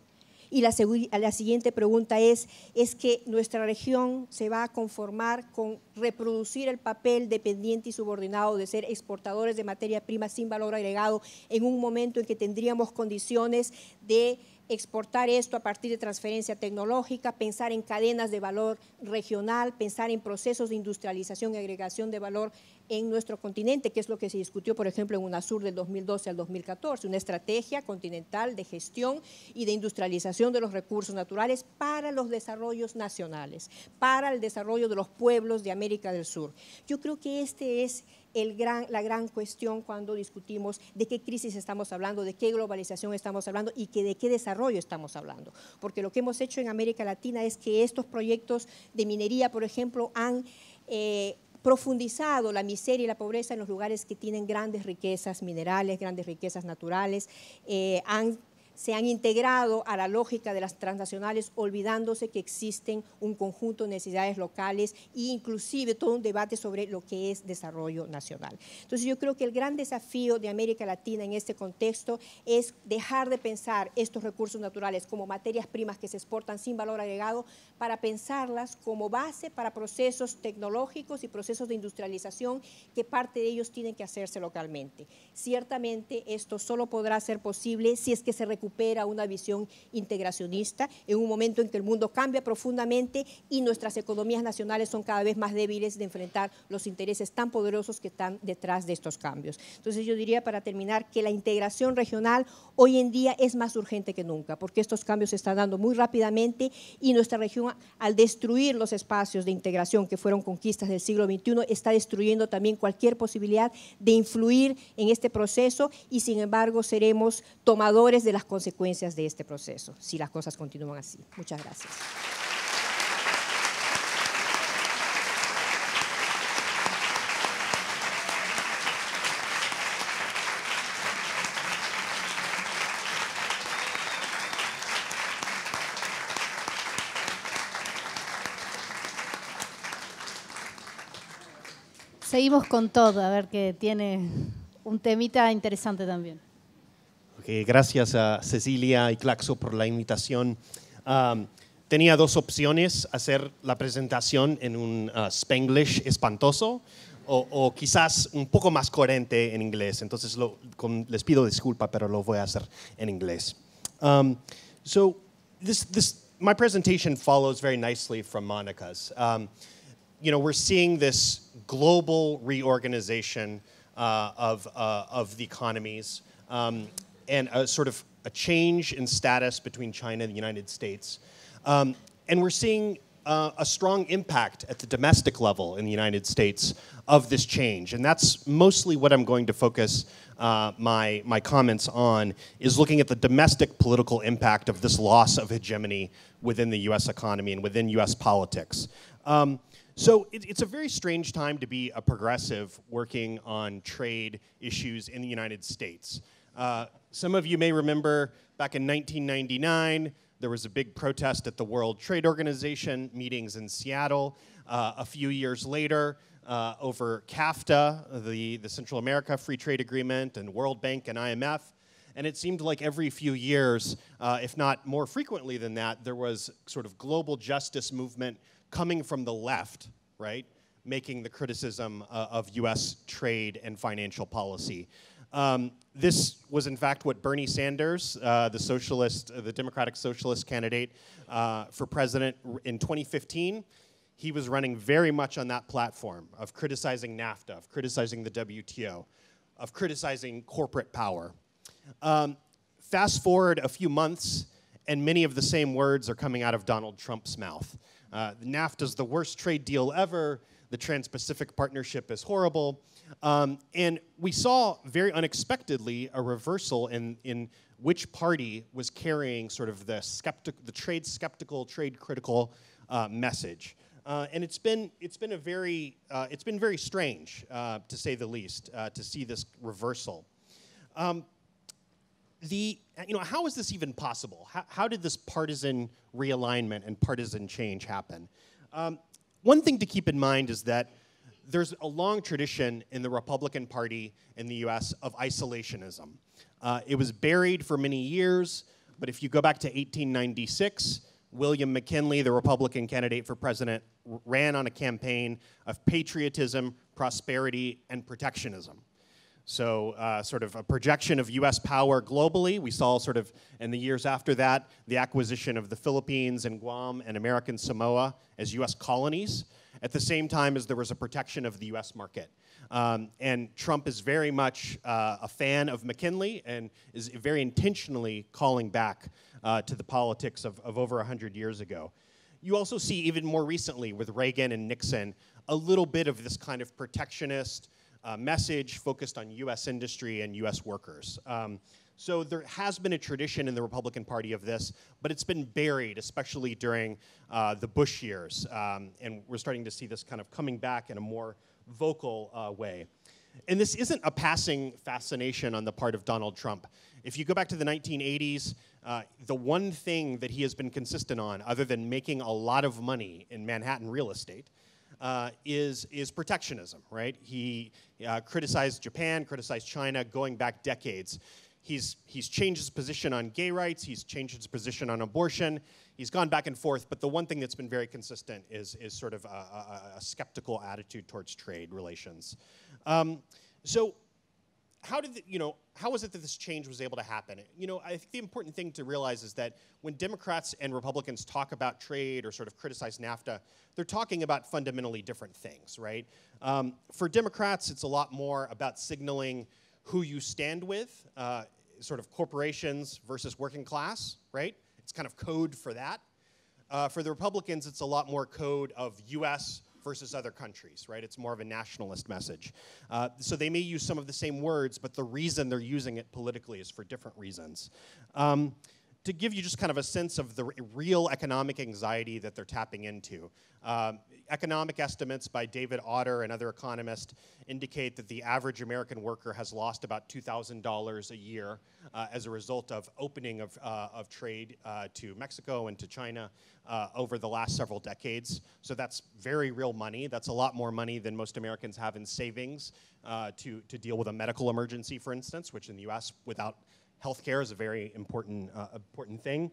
Y la, la, siguiente pregunta es, ¿es que nuestra región se va a conformar con reproducir el papel dependiente y subordinado de ser exportadores de materia prima sin valor agregado en un momento en que tendríamos condiciones de exportar esto a partir de transferencia tecnológica, pensar en cadenas de valor regional, pensar en procesos de industrialización y agregación de valor en nuestro continente, que es lo que se discutió, por ejemplo, en UNASUR del 2012 al 2014, una estrategia continental de gestión y de industrialización de los recursos naturales para los desarrollos nacionales, para el desarrollo de los pueblos de América del Sur. Yo creo que este es el gran, la gran cuestión cuando discutimos de qué crisis estamos hablando, de qué globalización estamos hablando y que de qué desarrollo estamos hablando. Porque lo que hemos hecho en América Latina es que estos proyectos de minería, por ejemplo, han... Eh, profundizado la miseria y la pobreza en los lugares que tienen grandes riquezas minerales, grandes riquezas naturales, eh, han se han integrado a la lógica de las transnacionales olvidándose que existen un conjunto de necesidades locales e inclusive todo un debate sobre lo que es desarrollo nacional. Entonces yo creo que el gran desafío de América Latina en este contexto es dejar de pensar estos recursos naturales como materias primas que se exportan sin valor agregado para pensarlas como base para procesos tecnológicos y procesos de industrialización que parte de ellos tienen que hacerse localmente. Ciertamente esto solo podrá ser posible si es que se recupera una visión integracionista en un momento en que el mundo cambia profundamente y nuestras economías nacionales son cada vez más débiles de enfrentar los intereses tan poderosos que están detrás de estos cambios. Entonces yo diría para terminar que la integración regional hoy en día es más urgente que nunca porque estos cambios se están dando muy rápidamente y nuestra región al destruir los espacios de integración que fueron conquistas del siglo XXI está destruyendo también cualquier posibilidad de influir en este proceso y sin embargo seremos tomadores de las consecuencias consecuencias de este proceso, si las cosas continúan así. Muchas gracias. Seguimos con todo, a ver que tiene un temita interesante también. Gracias a Cecilia y Claxo por la invitación. Um, tenía dos opciones, hacer la presentación en un uh, spanglish espantoso o, quizás un poco más coherente en inglés. Entonces les pido disculpa, pero lo voy a hacer en inglés. Um, so this, this, my presentation follows very nicely from Monica's. Um, you know, we're seeing this global reorganization uh, uh, of, the economies. and a sort of a change in status between China and the United States. Um, and we're seeing uh, a strong impact at the domestic level in the United States of this change. And that's mostly what I'm going to focus uh, my, my comments on, is looking at the domestic political impact of this loss of hegemony within the US economy and within US politics. Um, so it, it's a very strange time to be a progressive working on trade issues in the United States. Uh, some of you may remember back in 1999, there was a big protest at the World Trade Organization meetings in Seattle. Uh, a few years later, uh, over CAFTA, the, the Central America Free Trade Agreement, and World Bank and IMF. And it seemed like every few years, uh, if not more frequently than that, there was sort of global justice movement coming from the left, right? Making the criticism uh, of US trade and financial policy. Um, this was in fact what Bernie Sanders, uh, the socialist, uh, the Democratic socialist candidate uh, for president in 2015, he was running very much on that platform of criticizing NAFTA, of criticizing the WTO, of criticizing corporate power. Um, fast forward a few months, and many of the same words are coming out of Donald Trump's mouth. Uh, is the worst trade deal ever. The Trans Pacific Partnership is horrible. Um, and we saw very unexpectedly a reversal in, in which party was carrying sort of the, skeptic, the trade skeptical, trade critical uh, message. Uh, and it's been it's been a very uh, it's been very strange uh, to say the least uh, to see this reversal. Um, the you know how is this even possible? How, how did this partisan realignment and partisan change happen? Um, one thing to keep in mind is that there's a long tradition in the Republican Party in the US of isolationism. Uh, it was buried for many years, but if you go back to 1896, William McKinley, the Republican candidate for president, ran on a campaign of patriotism, prosperity, and protectionism. So, uh, sort of a projection of US power globally. We saw, sort of, in the years after that, the acquisition of the Philippines and Guam and American Samoa as US colonies, at the same time as there was a protection of the US market. Um, and Trump is very much uh, a fan of McKinley and is very intentionally calling back uh, to the politics of, of over 100 years ago. You also see, even more recently, with Reagan and Nixon, a little bit of this kind of protectionist, uh, message focused on US industry and US workers. Um, so there has been a tradition in the Republican Party of this, but it's been buried, especially during uh, the Bush years. Um, and we're starting to see this kind of coming back in a more vocal uh, way. And this isn't a passing fascination on the part of Donald Trump. If you go back to the 1980s, uh, the one thing that he has been consistent on, other than making a lot of money in Manhattan real estate, uh, is, is protectionism, right? He uh, criticized Japan, criticized China going back decades. He's, he's changed his position on gay rights, he's changed his position on abortion, he's gone back and forth, but the one thing that's been very consistent is, is sort of a, a, a skeptical attitude towards trade relations. Um, so how did the, you know how was it that this change was able to happen? You know, I think the important thing to realize is that when Democrats and Republicans talk about trade or sort of criticize NAFTA, they're talking about fundamentally different things, right? Um, for Democrats, it's a lot more about signaling who you stand with, uh, sort of corporations versus working class, right? It's kind of code for that. Uh, for the Republicans, it's a lot more code of U.S versus other countries, right? It's more of a nationalist message. Uh, so they may use some of the same words, but the reason they're using it politically is for different reasons. Um, to give you just kind of a sense of the real economic anxiety that they're tapping into. Um, economic estimates by David Otter and other economists indicate that the average American worker has lost about $2,000 a year uh, as a result of opening of, uh, of trade uh, to Mexico and to China uh, over the last several decades. So that's very real money. That's a lot more money than most Americans have in savings uh, to, to deal with a medical emergency, for instance, which in the US, without healthcare is a very important, uh, important thing.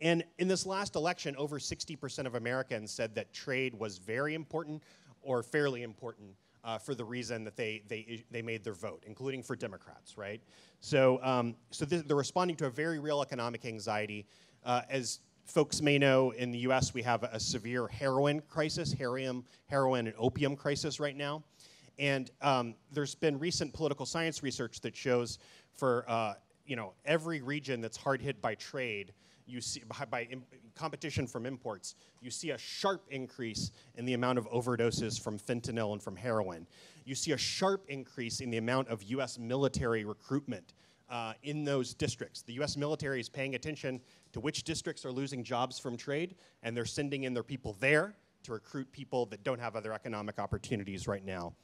And in this last election, over 60% of Americans said that trade was very important or fairly important uh, for the reason that they, they, they made their vote, including for Democrats, right? So, um, so th they're responding to a very real economic anxiety. Uh, as folks may know, in the US, we have a, severe heroin crisis, heroin, heroin and opium crisis right now. And um, there's been recent political science research that shows for uh, you know, every region that's hard hit by trade, you see by, by competition from imports, you see a sharp increase in the amount of overdoses from fentanyl and from heroin. You see a sharp increase in the amount of U.S. military recruitment uh, in those districts. The U.S. military is paying attention to which districts are losing jobs from trade, and they're sending in their people there to recruit people that don't have other economic opportunities right now.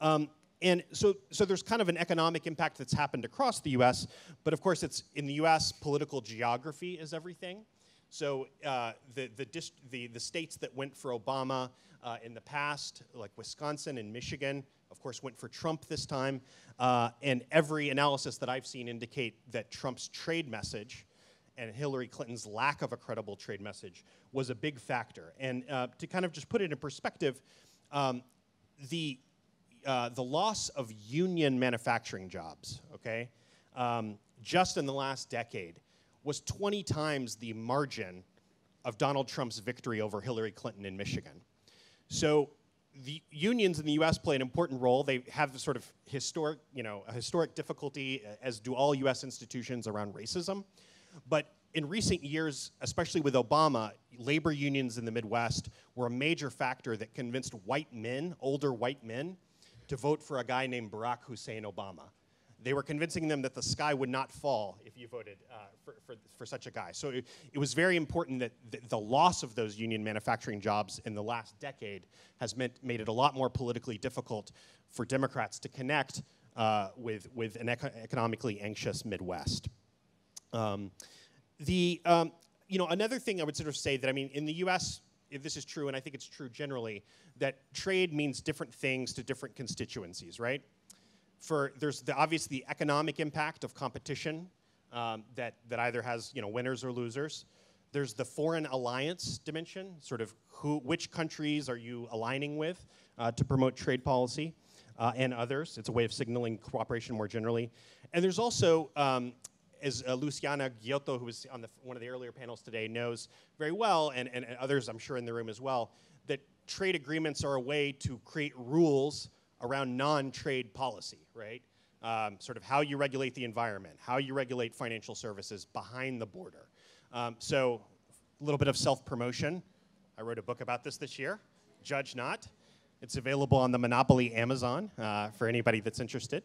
Um, and so, so there's kind of an economic impact that's happened across the US, but of course it's in the US, political geography is everything. So uh, the, the, the, the, states that went for Obama uh, in the past, like Wisconsin and Michigan, of course went for Trump this time. Uh, and every analysis that I've seen indicate that Trump's trade message and Hillary Clinton's lack of a credible trade message was a big factor. And uh, to kind of just put it in perspective, um, the uh, the loss of union manufacturing jobs, okay, um, just in the last decade was 20 times the margin of Donald Trump's victory over Hillary Clinton in Michigan. So the unions in the U.S. play an important role. They have sort of historic, you know, a historic difficulty, uh, as do all U.S. institutions around racism. But in recent years, especially with Obama, labor unions in the Midwest were a major factor that convinced white men, older white men, to vote for a guy named Barack Hussein Obama. They were convincing them that the sky would not fall if you voted uh, for, for, for, such a guy. So it, it was very important that the, the loss of those union manufacturing jobs in the last decade has meant, made it a lot more politically difficult for Democrats to connect uh, with, with an eco economically anxious Midwest. Um, the, um, you know, another thing I would sort of say that, I mean, in the US, this is true, and I think it's true generally, that trade means different things to different constituencies, right? For there's the, obviously the economic impact of competition um, that that either has you know winners or losers. There's the foreign alliance dimension, sort of who which countries are you aligning with uh, to promote trade policy uh, and others. It's a way of signaling cooperation more generally. And there's also um, as uh, Luciana Giotto, who was on the, one of the earlier panels today, knows very well, and, and, and others I'm sure in the room as well, that trade agreements are a way to create rules around non-trade policy, right? Um, sort of how you regulate the environment, how you regulate financial services behind the border. Um, so a little bit of self-promotion. I wrote a book about this this year, Judge Not. It's available on the Monopoly Amazon uh, for anybody that's interested.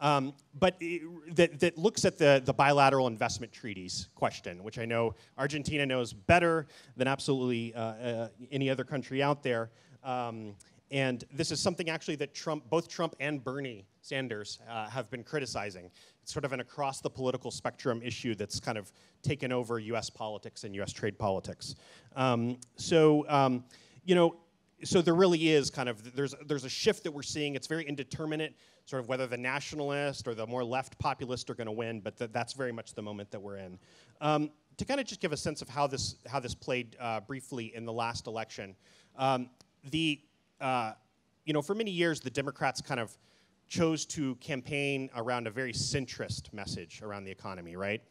Um, but it, that, that looks at the, the bilateral investment treaties question, which I know Argentina knows better than absolutely uh, uh, any other country out there. Um, and this is something actually that Trump, both Trump and Bernie Sanders uh, have been criticizing. It's sort of an across the political spectrum issue that's kind of taken over US politics and US trade politics. Um, so, um, you know, so there really is kind of, there's, there's a shift that we're seeing. It's very indeterminate sort of whether the nationalist or the more left populist are going to win, but th that's very much the moment that we're in. Um, to kind of just give a sense of how this how this played uh, briefly in the last election, um, the uh, you know for many years the Democrats kind of chose to campaign around a very centrist message around the economy, right?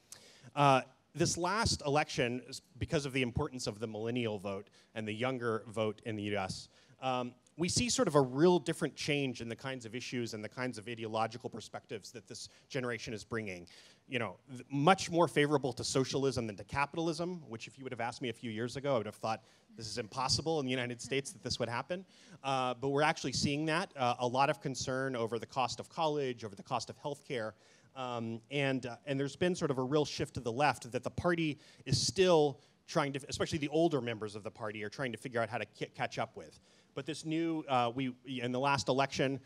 Uh, this last election, because of the importance of the millennial vote and the younger vote in the U.S., um, we see sort of a real different change in the kinds of issues and the kinds of ideological perspectives that this generation is bringing. You know, much more favorable to socialism than to capitalism, which if you would have asked me a few years ago, I would have thought this is impossible in the United States that this would happen. Uh, but we're actually seeing that. Uh, a lot of concern over the cost of college, over the cost of healthcare. Um, and, uh, and there's been sort of a real shift to the left that the party is still trying to, especially the older members of the party, are trying to figure out how to catch up with. But this new, uh, we in the last election,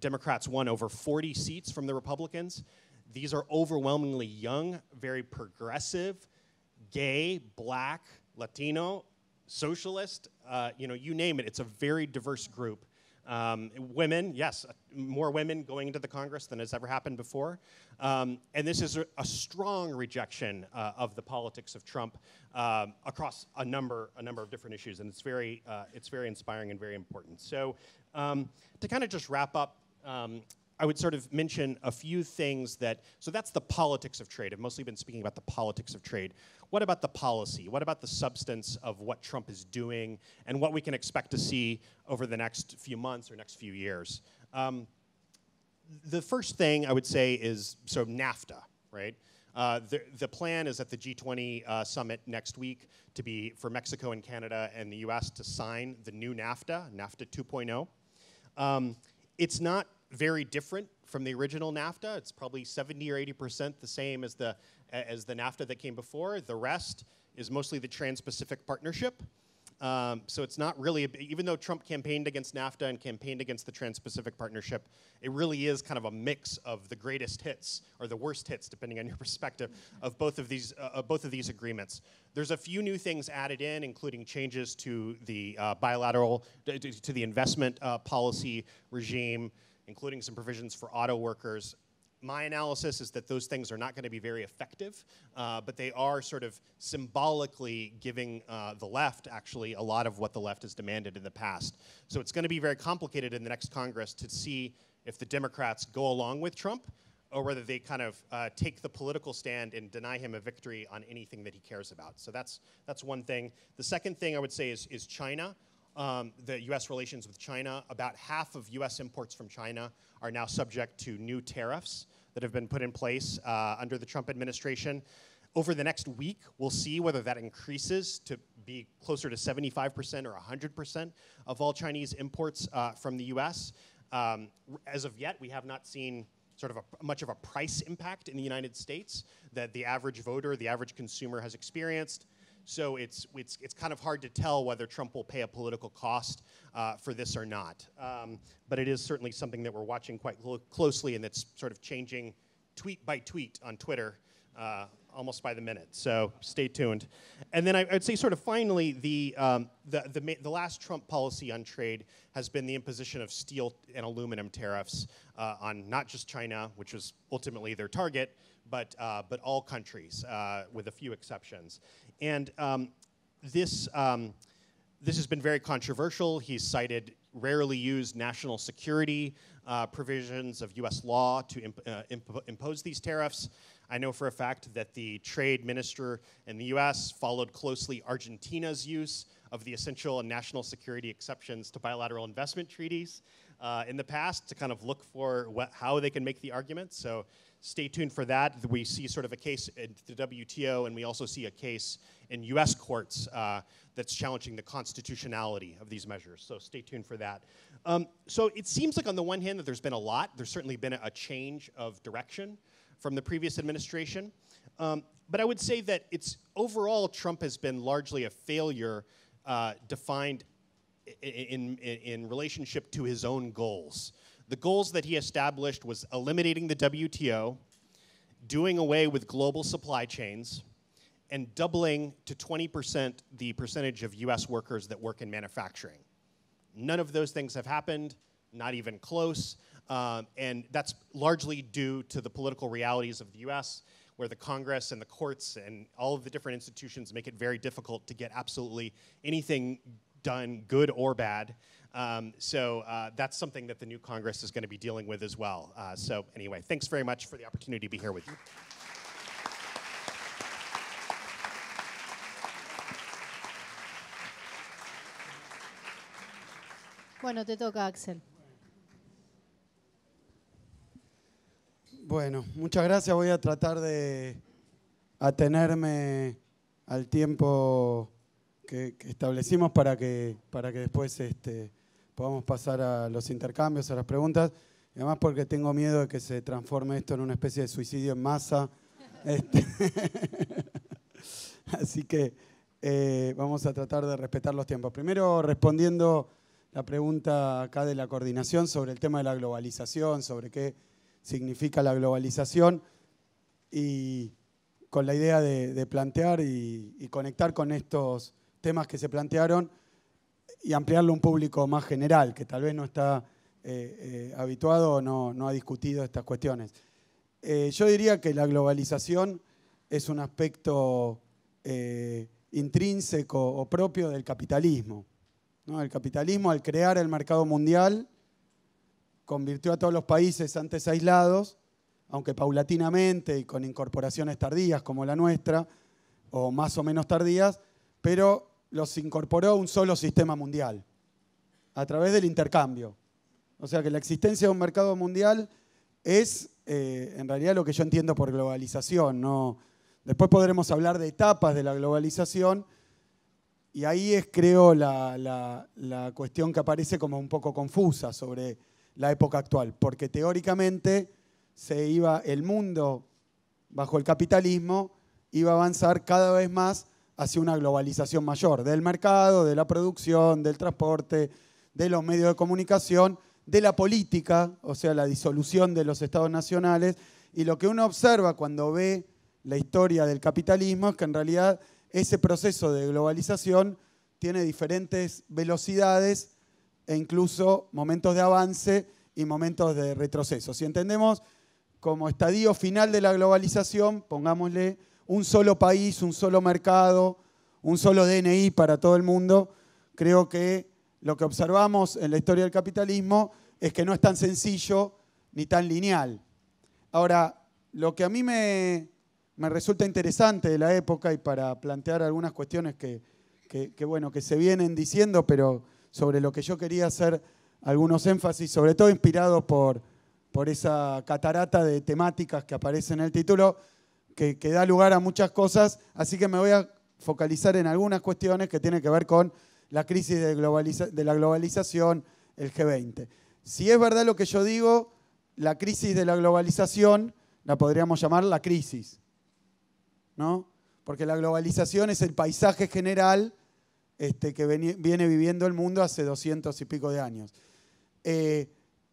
Democrats won over 40 seats from the Republicans. These are overwhelmingly young, very progressive, gay, black, Latino, socialist, uh, you know, you name it. It's a very diverse group. Um, women, yes, uh, more women going into the Congress than has ever happened before. Um, and this is a, a strong rejection uh, of the politics of Trump um, across a number, a number of different issues. And it's very, uh, it's very inspiring and very important. So um, to kind of just wrap up um, I would sort of mention a few things that, so that's the politics of trade. I've mostly been speaking about the politics of trade. What about the policy? What about the substance of what Trump is doing and what we can expect to see over the next few months or next few years? Um, the first thing I would say is so NAFTA, right? Uh, the, the, plan is at the G20 uh, summit next week to be for Mexico and Canada and the US to sign the new NAFTA, NAFTA 2.0. Um, it's not very different from the original NAFTA. It's probably 70 or 80% the same as the, as the NAFTA that came before. The rest is mostly the Trans-Pacific Partnership. Um, so it's not really, a, even though Trump campaigned against NAFTA and campaigned against the Trans-Pacific Partnership, it really is kind of a mix of the greatest hits or the worst hits, depending on your [LAUGHS] perspective, of both of these uh, of both of these agreements. There's a few new things added in, including changes to the uh, bilateral to, the investment uh, policy regime including some provisions for auto workers. My analysis is that those things are not going to be very effective, uh, but they are sort of symbolically giving uh, the left actually a lot of what the left has demanded in the past. So it's going to be very complicated in the next Congress to see if the Democrats go along with Trump or whether they kind of uh, take the political stand and deny him a victory on anything that he cares about. So that's that's one thing. The second thing I would say is is China um, the US relations with China. About half of US imports from China are now subject to new tariffs that have been put in place uh, under the Trump administration. Over the next week, we'll see whether that increases to be closer to 75% or 100% of all Chinese imports uh, from the US. Um, as of yet, we have not seen sort of a, much of a price impact in the United States that the average voter, the average consumer has experienced. So it's, it's, it's kind of hard to tell whether Trump will pay a political cost uh, for this or not. Um, but it is certainly something that we're watching quite closely and that's sort of changing tweet by tweet on Twitter. Uh, almost by the minute. So stay tuned. And then I, would say, sort of finally, the, um, the, the, the, last Trump policy on trade has been the imposition of steel and aluminum tariffs uh, on not just China, which was ultimately their target. But, uh, but all countries, uh, with a few exceptions. And um, this, um, this has been very controversial. He's cited rarely used national security uh, provisions of US law to imp uh, imp impose these tariffs. I know for a fact that the trade minister in the US followed closely Argentina's use of the essential and national security exceptions to bilateral investment treaties uh, in the past to kind of look for what, how they can make the argument. So stay tuned for that. We see sort of a case at the WTO, and we also see a case in US courts uh, that's challenging the constitutionality of these measures. So stay tuned for that. Um, so it seems like, on the one hand, that there's been a lot. There's certainly been a change of direction from the previous administration. Um, but I would say that it's overall, Trump has been largely a failure uh, defined in, in, in, relationship to his own goals. The goals that he established was eliminating the WTO, doing away with global supply chains, and doubling to 20% the percentage of US workers that work in manufacturing. None of those things have happened, not even close. Um, and that's largely due to the political realities of the US, where the Congress and the courts and all of the different institutions make it very difficult to get absolutely anything done, good or bad. Um, so uh, that's something that the new Congress is going to be dealing with as well. Uh, so anyway, thanks very much for the opportunity to be here with you. Bueno, te toca, Axel. Bueno, muchas gracias. Voy a tratar de atenerme al tiempo que, que establecimos para que, para que después este, Podemos pasar a los intercambios, a las preguntas. además porque tengo miedo de que se transforme esto en una especie de suicidio en masa. [LAUGHS] Este, [LAUGHS] así que eh, vamos a tratar de respetar los tiempos. Primero respondiendo la pregunta acá de la coordinación sobre el tema de la globalización, sobre qué significa la globalización y con la idea de, plantear y conectar con estos temas que se plantearon y ampliarlo a un público más general, que tal vez no está eh, eh, habituado o no, ha discutido estas cuestiones. Eh, yo diría que la globalización es un aspecto intrínseco o propio del capitalismo. El capitalismo al crear el mercado mundial convirtió a todos los países antes aislados, aunque paulatinamente y con incorporaciones tardías como la nuestra, o más o menos tardías, pero los incorporó a un solo sistema mundial, a través del intercambio. O sea que la existencia de un mercado mundial es eh, en realidad lo que yo entiendo por globalización. ¿no? Después podremos hablar de etapas de la globalización y ahí es creo la, la cuestión que aparece como un poco confusa sobre la época actual, porque teóricamente se iba el mundo bajo el capitalismo, iba a avanzar cada vez más hacia una globalización mayor del mercado, de la producción, del transporte, de los medios de comunicación, de la política, o sea, la disolución de los estados nacionales. Y lo que uno observa cuando ve la historia del capitalismo es que en realidad ese proceso de globalización tiene diferentes velocidades e incluso momentos de avance y momentos de retroceso. Si entendemos como estadio final de la globalización, pongámosle un solo país, un solo mercado, un solo DNI para todo el mundo, creo que lo que observamos en la historia del capitalismo es que no es tan sencillo ni tan lineal. Ahora, lo que a mí me, resulta interesante de la época y para plantear algunas cuestiones que, bueno, que se vienen diciendo, pero sobre lo que yo quería hacer algunos énfasis, sobre todo inspirado por, por esa catarata de temáticas que aparece en el título, que, da lugar a muchas cosas, así que me voy a focalizar en algunas cuestiones que tienen que ver con la crisis de, la globalización, el G20. Si es verdad lo que yo digo, la crisis de la globalización la podríamos llamar la crisis, ¿no? Porque la globalización es el paisaje general este, que viene viviendo el mundo hace doscientos y pico de años. Eh,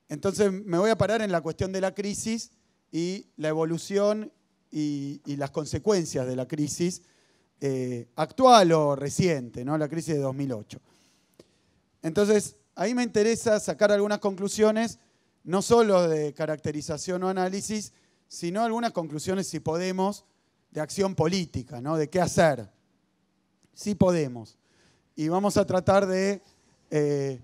entonces me voy a parar en la cuestión de la crisis y la evolución y, las consecuencias de la crisis eh, actual o reciente, la crisis de 2008. Entonces, ahí me interesa sacar algunas conclusiones, no solo de caracterización o análisis, sino algunas conclusiones, si podemos, de acción política, de qué hacer. Si sí podemos. Y vamos a tratar de... Eh,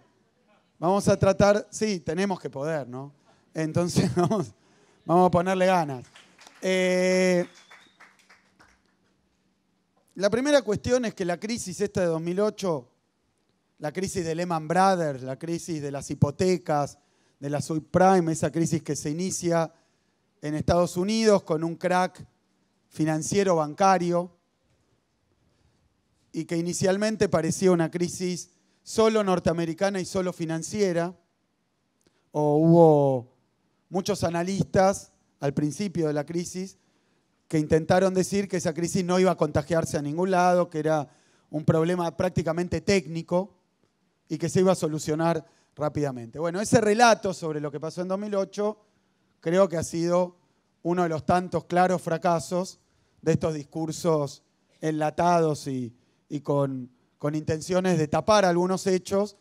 vamos a tratar, sí, tenemos que poder, ¿no? Entonces [LAUGHS] vamos a ponerle ganas. Eh, la primera cuestión es que la crisis esta de 2008, la crisis de Lehman Brothers, la crisis de las hipotecas, de la subprime, esa crisis que se inicia en Estados Unidos con un crack financiero bancario y que inicialmente parecía una crisis solo norteamericana y solo financiera, o hubo muchos analistas al principio de la crisis, que intentaron decir que esa crisis no iba a contagiarse a ningún lado, que era un problema prácticamente técnico y que se iba a solucionar rápidamente. Bueno, ese relato sobre lo que pasó en 2008 creo que ha sido uno de los tantos claros fracasos de estos discursos enlatados y, con, con intenciones de tapar algunos hechos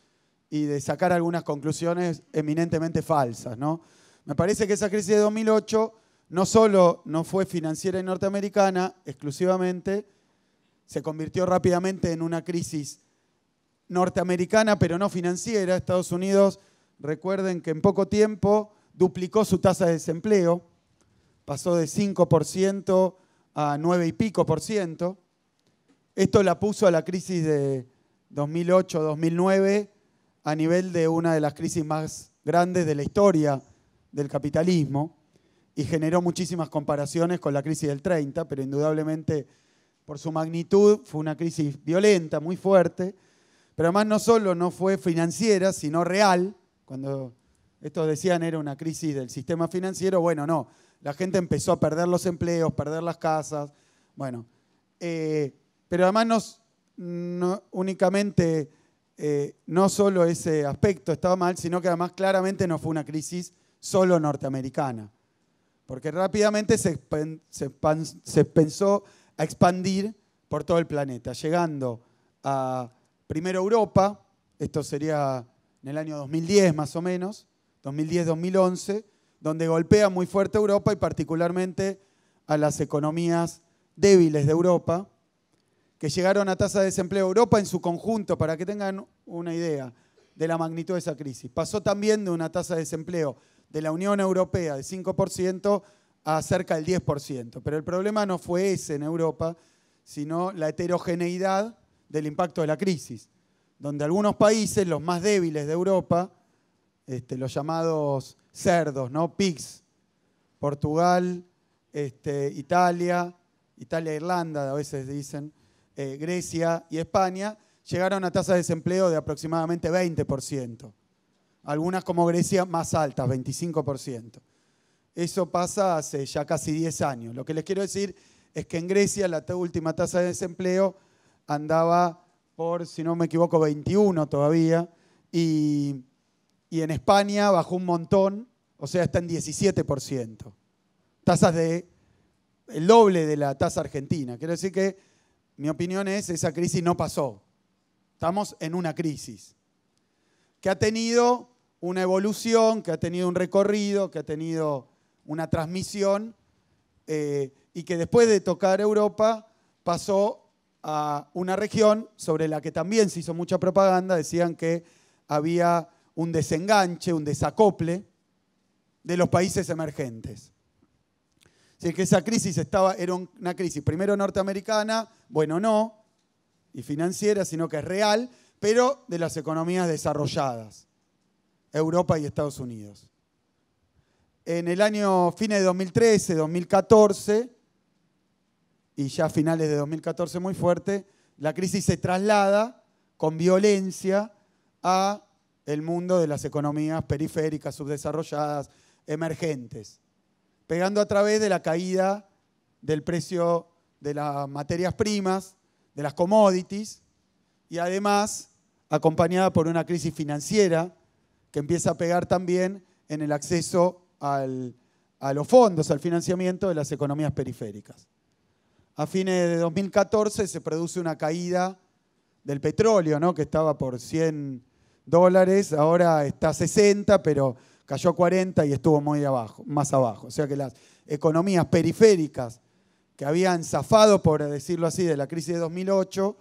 y de sacar algunas conclusiones eminentemente falsas, ¿no? Me parece que esa crisis de 2008 no solo no fue financiera y norteamericana exclusivamente, se convirtió rápidamente en una crisis norteamericana, pero no financiera. Estados Unidos, recuerden que en poco tiempo duplicó su tasa de desempleo, pasó de 5% a 9 y pico por ciento. Esto la puso a la crisis de 2008-2009 a nivel de una de las crisis más grandes de la historia del capitalismo y generó muchísimas comparaciones con la crisis del 30, pero indudablemente por su magnitud fue una crisis violenta, muy fuerte, pero además no solo no fue financiera, sino real, cuando estos decían era una crisis del sistema financiero, bueno, no, la gente empezó a perder los empleos, perder las casas, bueno, eh, pero además no únicamente eh, no solo ese aspecto estaba mal, sino que además claramente no fue una crisis solo norteamericana, porque rápidamente se, pensó a expandir por todo el planeta, llegando a primero Europa, esto sería en el año 2010 más o menos, 2010-2011, donde golpea muy fuerte Europa y particularmente a las economías débiles de Europa, que llegaron a tasa de desempleo. Europa en su conjunto, para que tengan una idea de la magnitud de esa crisis, pasó también de una tasa de desempleo de la Unión Europea de 5% a cerca del 10%. Pero el problema no fue ese en Europa, sino la heterogeneidad del impacto de la crisis, donde algunos países, los más débiles de Europa, este, los llamados cerdos, ¿no? pigs, Portugal, este, Italia, Italia e Irlanda, a veces dicen, eh, Grecia y España, llegaron a tasas de desempleo de aproximadamente 20% algunas como Grecia más altas, 25%. Eso pasa hace ya casi 10 años. Lo que les quiero decir es que en Grecia la última tasa de desempleo andaba por, si no me equivoco, 21 todavía, y, en España bajó un montón, o sea, está en 17%. Tasas de el doble de la tasa argentina. Quiero decir que mi opinión es, esa crisis no pasó. Estamos en una crisis que ha tenido una evolución, que ha tenido un recorrido, que ha tenido una transmisión eh, y que después de tocar Europa pasó a una región sobre la que también se hizo mucha propaganda, decían que había un desenganche, un desacople de los países emergentes. decir, que esa crisis estaba, era una crisis primero norteamericana, bueno, no, y financiera, sino que es real, pero de las economías desarrolladas. Europa y Estados Unidos. En el año fines de 2013, 2014, y ya finales de 2014 muy fuerte, la crisis se traslada con violencia a el mundo de las economías periféricas, subdesarrolladas, emergentes, pegando a través de la caída del precio de las materias primas, de las commodities, y además acompañada por una crisis financiera que empieza a pegar también en el acceso a los fondos, al financiamiento de las economías periféricas. A fines de 2014 se produce una caída del petróleo, ¿no? que estaba por 100 dólares, ahora está a 60, pero cayó a 40 y estuvo muy abajo, más abajo. O sea que las economías periféricas que habían zafado, por decirlo así, de la crisis de 2008,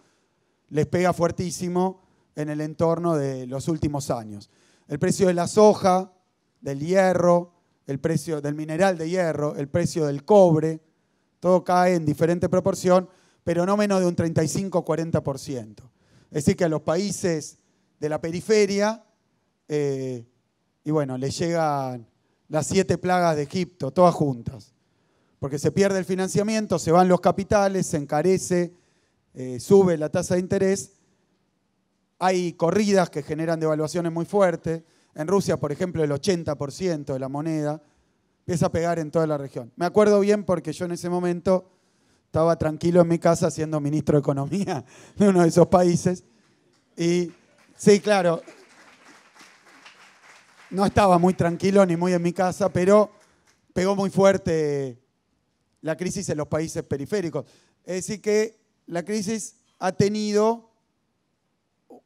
les pega fuertísimo en el entorno de los últimos años el precio de la soja, del hierro, el precio del mineral de hierro, el precio del cobre, todo cae en diferente proporción, pero no menos de un 35-40%. Es decir, que a los países de la periferia, eh, y bueno, les llegan las siete plagas de Egipto, todas juntas, porque se pierde el financiamiento, se van los capitales, se encarece, eh, sube la tasa de interés hay corridas que generan devaluaciones muy fuertes. En Rusia, por ejemplo, el 80% de la moneda empieza a pegar en toda la región. Me acuerdo bien porque yo en ese momento estaba tranquilo en mi casa siendo ministro de Economía [LAUGHS] de uno de esos países. Y sí, claro, no estaba muy tranquilo ni muy en mi casa, pero pegó muy fuerte la crisis en los países periféricos. Es decir, que la crisis ha tenido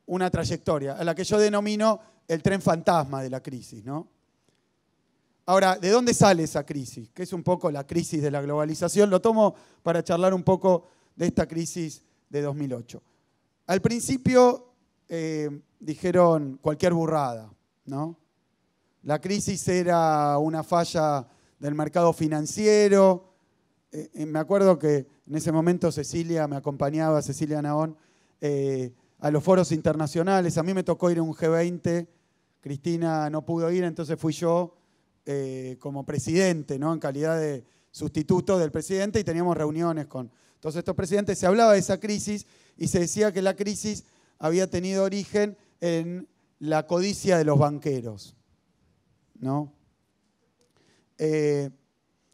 una trayectoria, a la que yo denomino el tren fantasma de la crisis. Ahora, ¿de dónde sale esa crisis? Que es un poco la crisis de la globalización. Lo tomo para charlar un poco de esta crisis de 2008. Al principio eh, dijeron cualquier burrada, ¿no? La crisis era una falla del mercado financiero. Eh, eh, me acuerdo que en ese momento Cecilia me acompañaba, Cecilia Naón, a los foros internacionales. A mí me tocó ir a un G20, Cristina no pudo ir, entonces fui yo eh, como presidente, ¿no? en calidad de sustituto del presidente y teníamos reuniones con todos estos presidentes. Se hablaba de esa crisis y se decía que la crisis había tenido origen en la codicia de los banqueros. ¿no? Eh,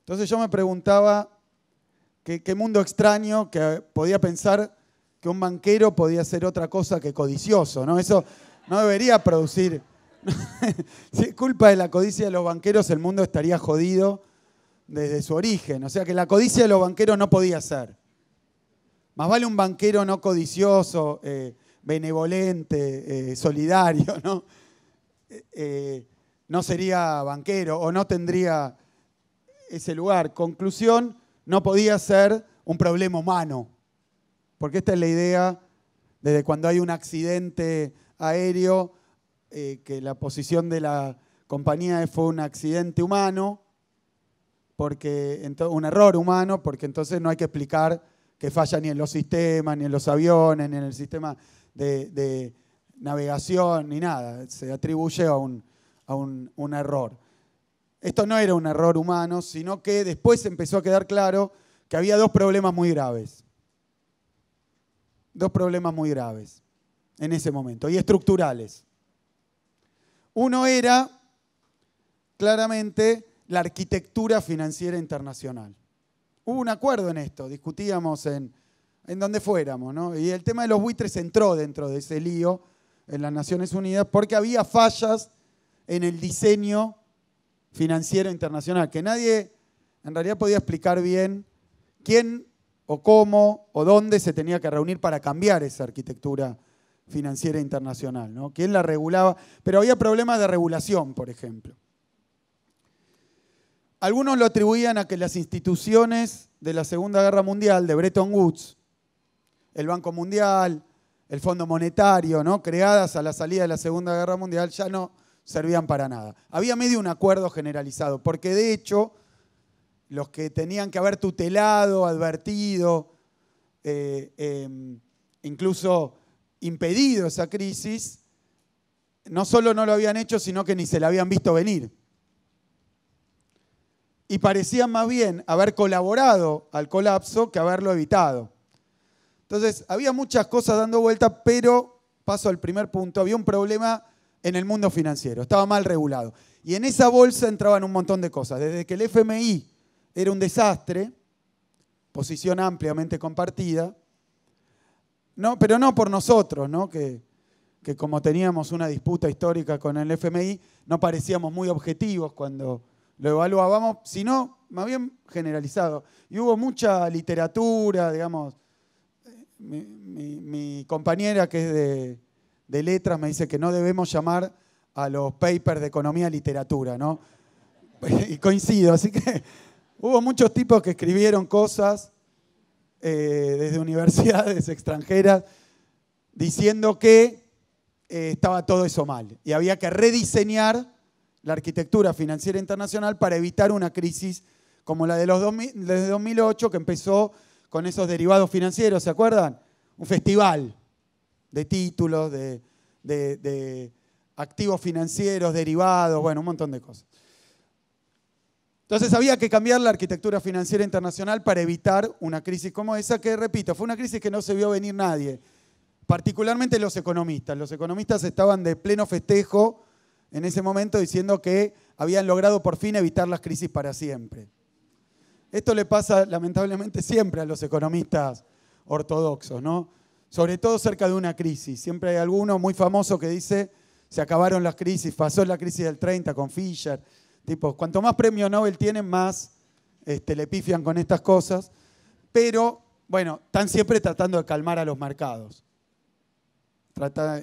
entonces yo me preguntaba qué mundo extraño que podía pensar que un banquero podía ser otra cosa que codicioso, ¿no? Eso no debería producir... [LAUGHS] si es culpa de la codicia de los banqueros, el mundo estaría jodido desde su origen. O sea que la codicia de los banqueros no podía ser. Más vale un banquero no codicioso, eh, benevolente, eh, solidario, ¿no? Eh, no sería banquero o no tendría ese lugar. Conclusión, no podía ser un problema humano. Porque esta es la idea desde cuando hay un accidente aéreo, eh, que la posición de la compañía fue un accidente humano, porque un error humano, porque entonces no hay que explicar que falla ni en los sistemas, ni en los aviones, ni en el sistema de, navegación, ni nada. Se atribuye a, un error. Esto no era un error humano, sino que después empezó a quedar claro que había dos problemas muy graves dos problemas muy graves en ese momento y estructurales. Uno era claramente la arquitectura financiera internacional. Hubo un acuerdo en esto, discutíamos en, donde fuéramos, Y el tema de los buitres entró dentro de ese lío en las Naciones Unidas porque había fallas en el diseño financiero internacional, que nadie en realidad podía explicar bien quién o cómo o dónde se tenía que reunir para cambiar esa arquitectura financiera internacional, ¿no? ¿Quién la regulaba? Pero había problemas de regulación, por ejemplo. Algunos lo atribuían a que las instituciones de la Segunda Guerra Mundial, de Bretton Woods, el Banco Mundial, el Fondo Monetario, ¿no? creadas a la salida de la Segunda Guerra Mundial, ya no servían para nada. Había medio un acuerdo generalizado, porque de hecho los que tenían que haber tutelado, advertido, eh, em, incluso impedido esa crisis, no solo no lo habían hecho, sino que ni se la habían visto venir. Y parecían más bien haber colaborado al colapso que haberlo evitado. Entonces, había muchas cosas dando vuelta, pero paso al primer punto, había un problema en el mundo financiero, estaba mal regulado. Y en esa bolsa entraban un montón de cosas, desde que el FMI era un desastre, posición ampliamente compartida, no, pero no por nosotros, ¿no? Que, como teníamos una disputa histórica con el FMI, no parecíamos muy objetivos cuando lo evaluábamos, sino más bien generalizado. Y hubo mucha literatura, digamos, mi, compañera que es de, de, letras me dice que no debemos llamar a los papers de economía literatura, ¿no? [LAUGHS] Y coincido, así que Hubo muchos tipos que escribieron cosas eh, desde universidades [LAUGHS] extranjeras diciendo que eh, estaba todo eso mal y había que rediseñar la arquitectura financiera internacional para evitar una crisis como la de los 2008 que empezó con esos derivados financieros, ¿se acuerdan? Un festival de títulos, de activos financieros, derivados, bueno, un montón de cosas. Entonces había que cambiar la arquitectura financiera internacional para evitar una crisis como esa, que repito, fue una crisis que no se vio venir nadie, particularmente los economistas. Los economistas estaban de pleno festejo en ese momento diciendo que habían logrado por fin evitar las crisis para siempre. Esto le pasa lamentablemente siempre a los economistas ortodoxos, Sobre todo cerca de una crisis. Siempre hay alguno muy famoso que dice, se acabaron las crisis, pasó la crisis del 30 con Fischer. Tipo, cuanto más premio Nobel tienen, más este, le pifian con estas cosas. Pero, bueno, están siempre tratando de calmar a los mercados.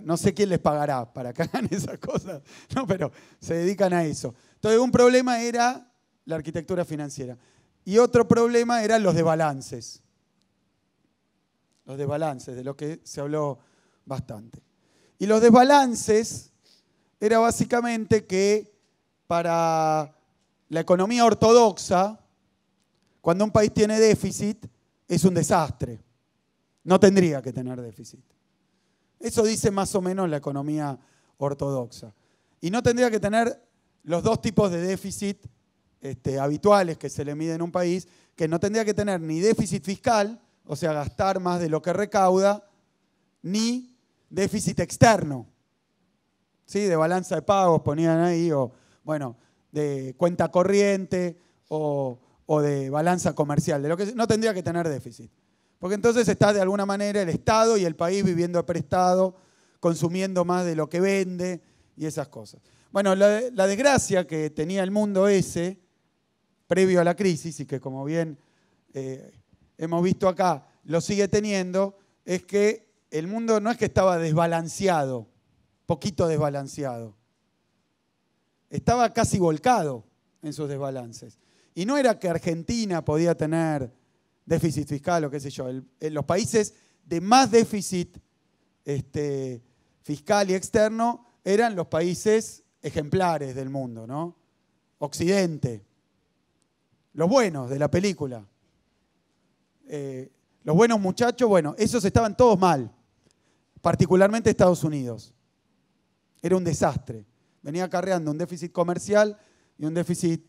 no sé quién les pagará para que [LAUGHS] hagan esas cosas, no, pero se dedican a eso. Entonces, un problema era la arquitectura financiera. Y otro problema eran los desbalances. Los desbalances, de lo que se habló bastante. Y los desbalances era básicamente que para la economía ortodoxa, cuando un país tiene déficit, es un desastre. No tendría que tener déficit. Eso dice más o menos la economía ortodoxa. Y no tendría que tener los dos tipos de déficit este, habituales que se le mide en un país, que no tendría que tener ni déficit fiscal, o sea, gastar más de lo que recauda, ni déficit externo. ¿Sí? De balanza de pagos ponían ahí, o bueno, de cuenta corriente o, de balanza comercial, de lo que no tendría que tener déficit. Porque entonces está de alguna manera el Estado y el país viviendo prestado, consumiendo más de lo que vende y esas cosas. Bueno, la, desgracia que tenía el mundo ese, previo a la crisis, y que como bien eh, hemos visto acá, lo sigue teniendo, es que el mundo no es que estaba desbalanceado, poquito desbalanceado, estaba casi volcado en sus desbalances. Y no era que Argentina podía tener déficit fiscal o qué sé yo. los países de más déficit este, fiscal y externo eran los países ejemplares del mundo, ¿no? Occidente, los buenos de la película. Eh, los buenos muchachos, bueno, esos estaban todos mal, particularmente Estados Unidos. Era un desastre venía acarreando un déficit comercial y un déficit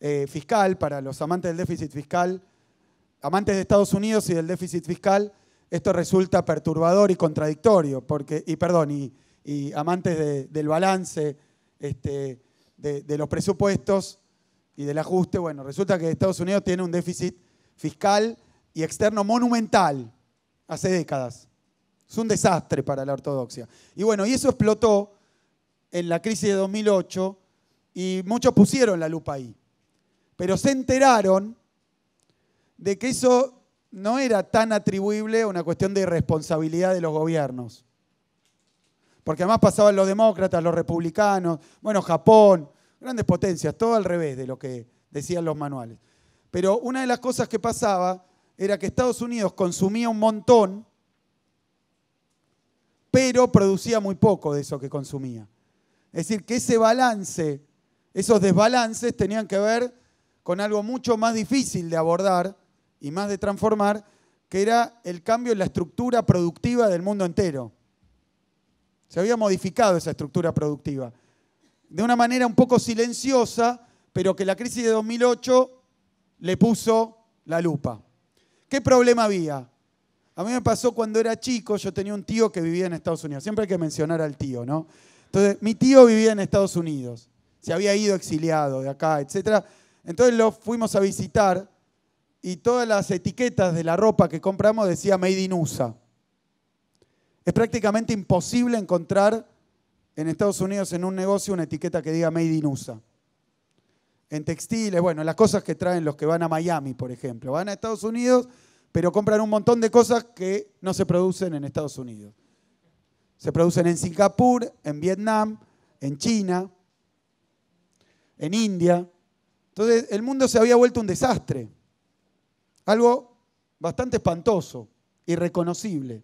eh, fiscal para los amantes del déficit fiscal, amantes de Estados Unidos y del déficit fiscal. Esto resulta perturbador y contradictorio, porque, y perdón, y, amantes del balance, este, de, de los presupuestos y del ajuste, bueno, resulta que Estados Unidos tiene un déficit fiscal y externo monumental hace décadas. Es un desastre para la ortodoxia. Y bueno, y eso explotó en la crisis de 2008 y muchos pusieron la lupa ahí. Pero se enteraron de que eso no era tan atribuible a una cuestión de responsabilidad de los gobiernos. Porque además pasaban los demócratas, los republicanos, bueno, Japón, grandes potencias, todo al revés de lo que decían los manuales. Pero una de las cosas que pasaba era que Estados Unidos consumía un montón, pero producía muy poco de eso que consumía. Es decir, que ese balance, esos desbalances tenían que ver con algo mucho más difícil de abordar y más de transformar, que era el cambio en la estructura productiva del mundo entero. Se había modificado esa estructura productiva. De una manera un poco silenciosa, pero que la crisis de 2008 le puso la lupa. ¿Qué problema había? A mí me pasó cuando era chico, yo tenía un tío que vivía en Estados Unidos. Siempre hay que mencionar al tío, ¿no? Entonces, mi tío vivía en Estados Unidos, se había ido exiliado de acá, etc. Entonces lo fuimos a visitar y todas las etiquetas de la ropa que compramos decía Made in USA. Es prácticamente imposible encontrar en Estados Unidos en un negocio una etiqueta que diga Made in USA. En textiles, bueno, las cosas que traen los que van a Miami, por ejemplo. Van a Estados Unidos, pero compran un montón de cosas que no se producen en Estados Unidos. Se producen en Singapur, en Vietnam, en China, en India. Entonces el mundo se había vuelto un desastre, algo bastante espantoso, irreconocible.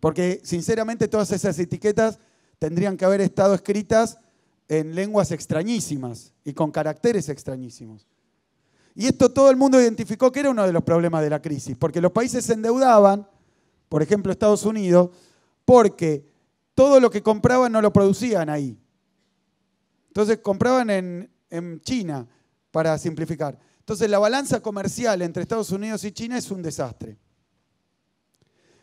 Porque sinceramente todas esas etiquetas tendrían que haber estado escritas en lenguas extrañísimas y con caracteres extrañísimos. Y esto todo el mundo identificó que era uno de los problemas de la crisis, porque los países se endeudaban, por ejemplo Estados Unidos, porque todo lo que compraban no lo producían ahí. Entonces compraban en, China, para simplificar. Entonces la balanza comercial entre Estados Unidos y China es un desastre.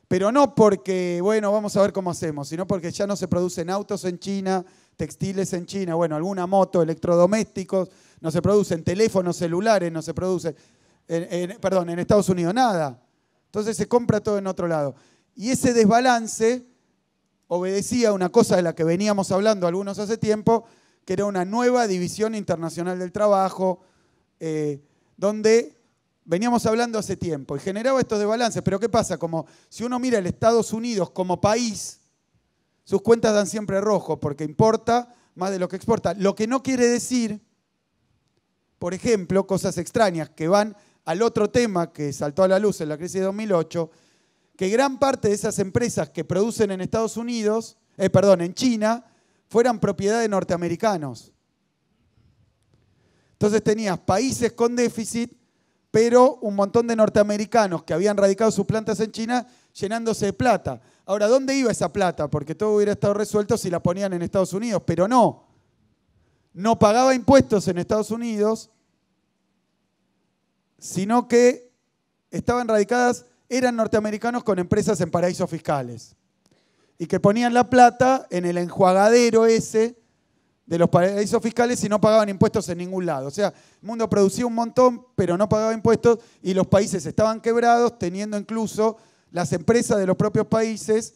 Pero no porque, bueno, vamos a ver cómo hacemos, sino porque ya no se producen autos en China, textiles en China, bueno, alguna moto, electrodomésticos, no se producen teléfonos celulares, no se produce, perdón, en Estados Unidos nada. Entonces se compra todo en otro lado. Y ese desbalance obedecía una cosa de la que veníamos hablando algunos hace tiempo, que era una nueva división internacional del trabajo, eh, donde veníamos hablando hace tiempo y generaba estos desbalances. Pero ¿qué pasa? Como si uno mira el Estados Unidos como país, sus cuentas dan siempre rojo porque importa más de lo que exporta. Lo que no quiere decir, por ejemplo, cosas extrañas que van al otro tema que saltó a la luz en la crisis de 2008, que gran parte de esas empresas que producen en Estados Unidos, eh, perdón, en China, fueran propiedad de norteamericanos. Entonces tenías países con déficit, pero un montón de norteamericanos que habían radicado sus plantas en China llenándose de plata. Ahora, ¿dónde iba esa plata? Porque todo hubiera estado resuelto si la ponían en Estados Unidos, pero no. No pagaba impuestos en Estados Unidos, sino que estaban radicadas eran norteamericanos con empresas en paraísos fiscales y que ponían la plata en el enjuagadero ese de los paraísos fiscales y no pagaban impuestos en ningún lado. O sea, el mundo producía un montón, pero no pagaba impuestos y los países estaban quebrados, teniendo incluso las empresas de los propios países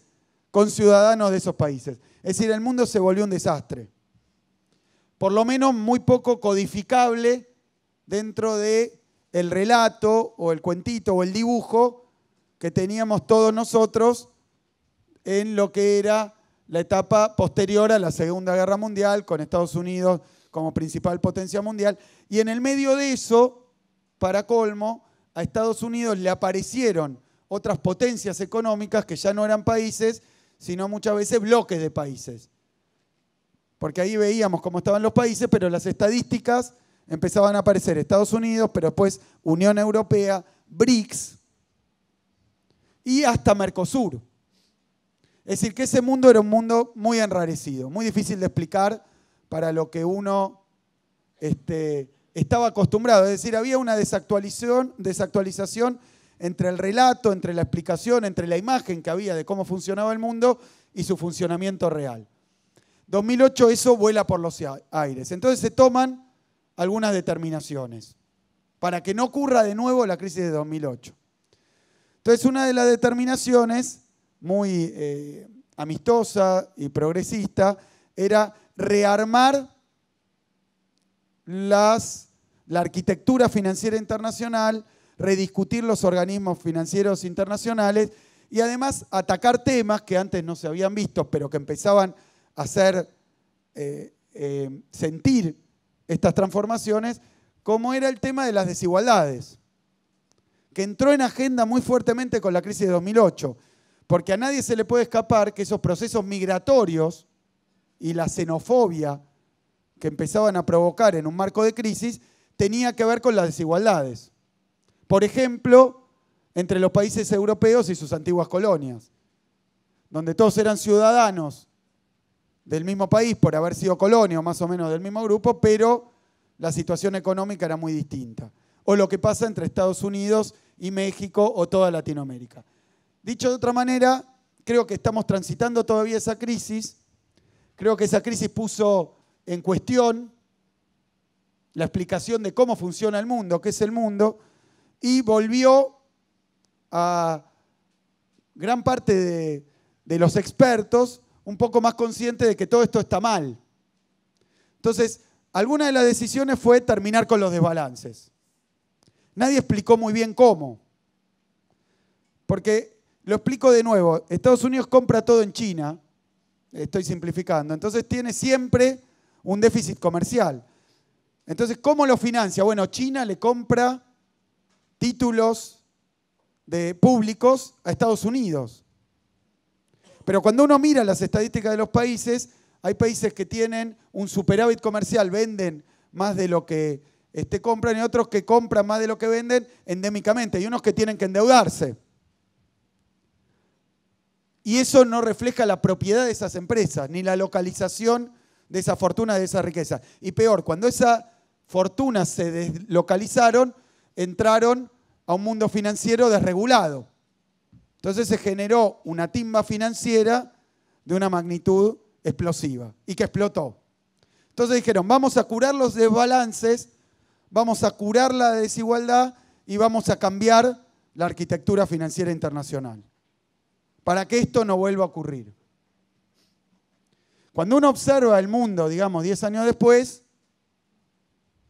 con ciudadanos de esos países. Es decir, el mundo se volvió un desastre. Por lo menos muy poco codificable dentro de relato o el cuentito o el dibujo que teníamos todos nosotros en lo que era la etapa posterior a la Segunda Guerra Mundial, con Estados Unidos como principal potencia mundial. Y en el medio de eso, para colmo, a Estados Unidos le aparecieron otras potencias económicas que ya no eran países, sino muchas veces bloques de países. Porque ahí veíamos cómo estaban los países, pero las estadísticas empezaban a aparecer Estados Unidos, pero después Unión Europea, BRICS, y hasta Mercosur. Es decir, que ese mundo era un mundo muy enrarecido, muy difícil de explicar para lo que uno este, estaba acostumbrado. Es decir, había una desactualización, desactualización entre el relato, entre la explicación, entre la imagen que había de cómo funcionaba el mundo y su funcionamiento real. 2008 eso vuela por los aires. Entonces se toman algunas determinaciones para que no ocurra de nuevo la crisis de 2008. Entonces, una de las determinaciones muy eh, amistosa y progresista era rearmar la arquitectura financiera internacional, rediscutir los organismos financieros internacionales y además atacar temas que antes no se habían visto, pero que empezaban a hacer eh, eh, sentir estas transformaciones, como era el tema de las desigualdades que entró en agenda muy fuertemente con la crisis de 2008, porque a nadie se le puede escapar que esos procesos migratorios y la xenofobia que empezaban a provocar en un marco de crisis tenía que ver con las desigualdades. Por ejemplo, entre los países europeos y sus antiguas colonias, donde todos eran ciudadanos del mismo país por haber sido colonia más o menos del mismo grupo, pero la situación económica era muy distinta. O lo que pasa entre Estados Unidos y México o toda Latinoamérica. Dicho de otra manera, creo que estamos transitando todavía esa crisis. Creo que esa crisis puso en cuestión la explicación de cómo funciona el mundo, qué es el mundo, y volvió a gran parte de, los expertos un poco más conscientes de que todo esto está mal. Entonces, alguna de las decisiones fue terminar con los desbalances. Nadie explicó muy bien cómo. Porque, lo explico de nuevo, Estados Unidos compra todo en China, estoy simplificando, entonces tiene siempre un déficit comercial. Entonces, ¿cómo lo financia? Bueno, China le compra títulos de públicos a Estados Unidos. Pero cuando uno mira las estadísticas de los países, hay países que tienen un superávit comercial, venden más de lo que este, compran y otros que compran más de lo que venden endémicamente. Y unos que tienen que endeudarse. Y eso no refleja la propiedad de esas empresas, ni la localización de esa fortuna, de esa riqueza. Y peor, cuando esa fortuna se deslocalizaron, entraron a un mundo financiero desregulado. Entonces se generó una timba financiera de una magnitud explosiva y que explotó. Entonces dijeron, vamos a curar los desbalances vamos a curar la desigualdad y vamos a cambiar la arquitectura financiera internacional para que esto no vuelva a ocurrir. Cuando uno observa el mundo, digamos, 10 años después,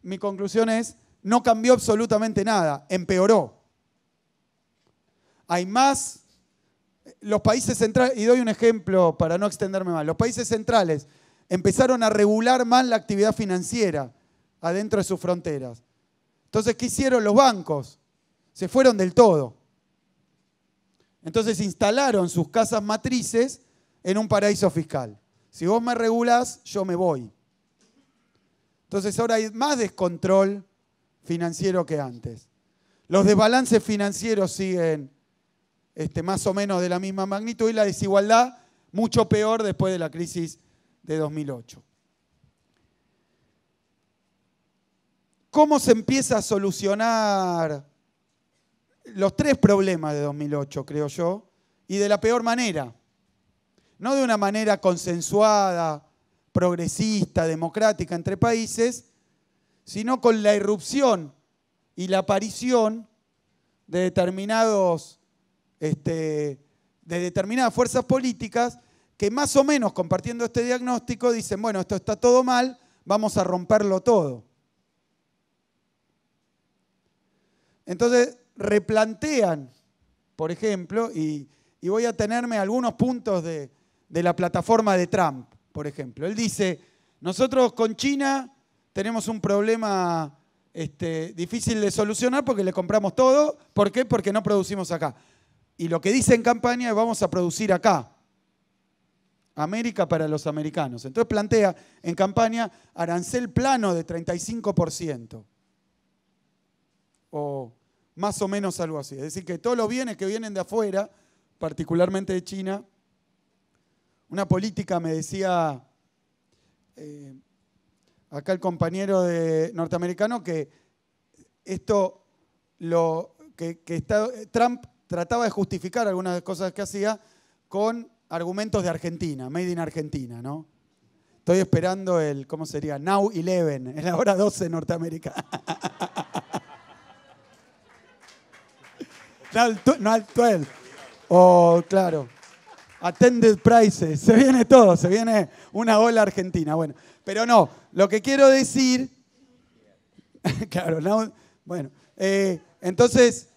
mi conclusión es, no cambió absolutamente nada, empeoró. Hay más, los países centrales, y doy un ejemplo para no extenderme más, los países centrales empezaron a regular mal la actividad financiera adentro de sus fronteras. Entonces, ¿qué hicieron los bancos? Se fueron del todo. Entonces instalaron sus casas matrices en un paraíso fiscal. Si vos me regulás, yo me voy. Entonces ahora hay más descontrol financiero que antes. Los desbalances financieros siguen este, más o menos de la misma magnitud y la desigualdad mucho peor después de la crisis de 2008. cómo se empieza a solucionar los tres problemas de 2008, creo yo, y de la peor manera. No de una manera consensuada, progresista, democrática entre países, sino con la irrupción y la aparición de determinados este, de determinadas fuerzas políticas que más o menos compartiendo este diagnóstico dicen, bueno, esto está todo mal, vamos a romperlo todo. Entonces, replantean, por ejemplo, y, voy a tenerme algunos puntos de, la plataforma de Trump, por ejemplo. Él dice, nosotros con China tenemos un problema este, difícil de solucionar porque le compramos todo. ¿Por qué? Porque no producimos acá. Y lo que dice en campaña es vamos a producir acá. América para los americanos. Entonces plantea en campaña arancel plano de 35%. O más o menos algo así. Es decir, que todos los bienes que vienen de afuera, particularmente de China, una política me decía eh, acá el compañero de norteamericano que esto lo que, está, Trump trataba de justificar algunas cosas que hacía con argumentos de Argentina, made in Argentina, ¿no? Estoy esperando el, ¿cómo sería? Now 11, en la hora 12 norteamericana. [LAUGHS] No al 12. O, claro. Attended prices. Se viene todo, se viene una ola argentina. Bueno, pero no, lo que quiero decir. [LAUGHS] claro, no, bueno. Eh, entonces,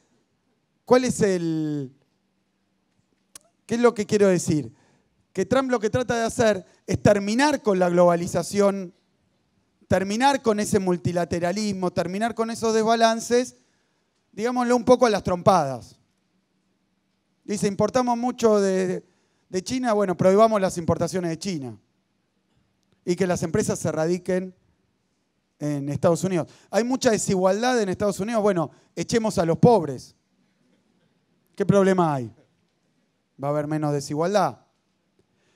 ¿cuál es el. ¿Qué es lo que quiero decir? Que Trump lo que trata de hacer es terminar con la globalización, terminar con ese multilateralismo, terminar con esos desbalances digámoslo un poco a las trompadas. Dice, importamos mucho de, China, bueno, prohibamos las importaciones de China y que las empresas se radiquen en Estados Unidos. Hay mucha desigualdad en Estados Unidos, bueno, echemos a los pobres. ¿Qué problema hay? Va a haber menos desigualdad.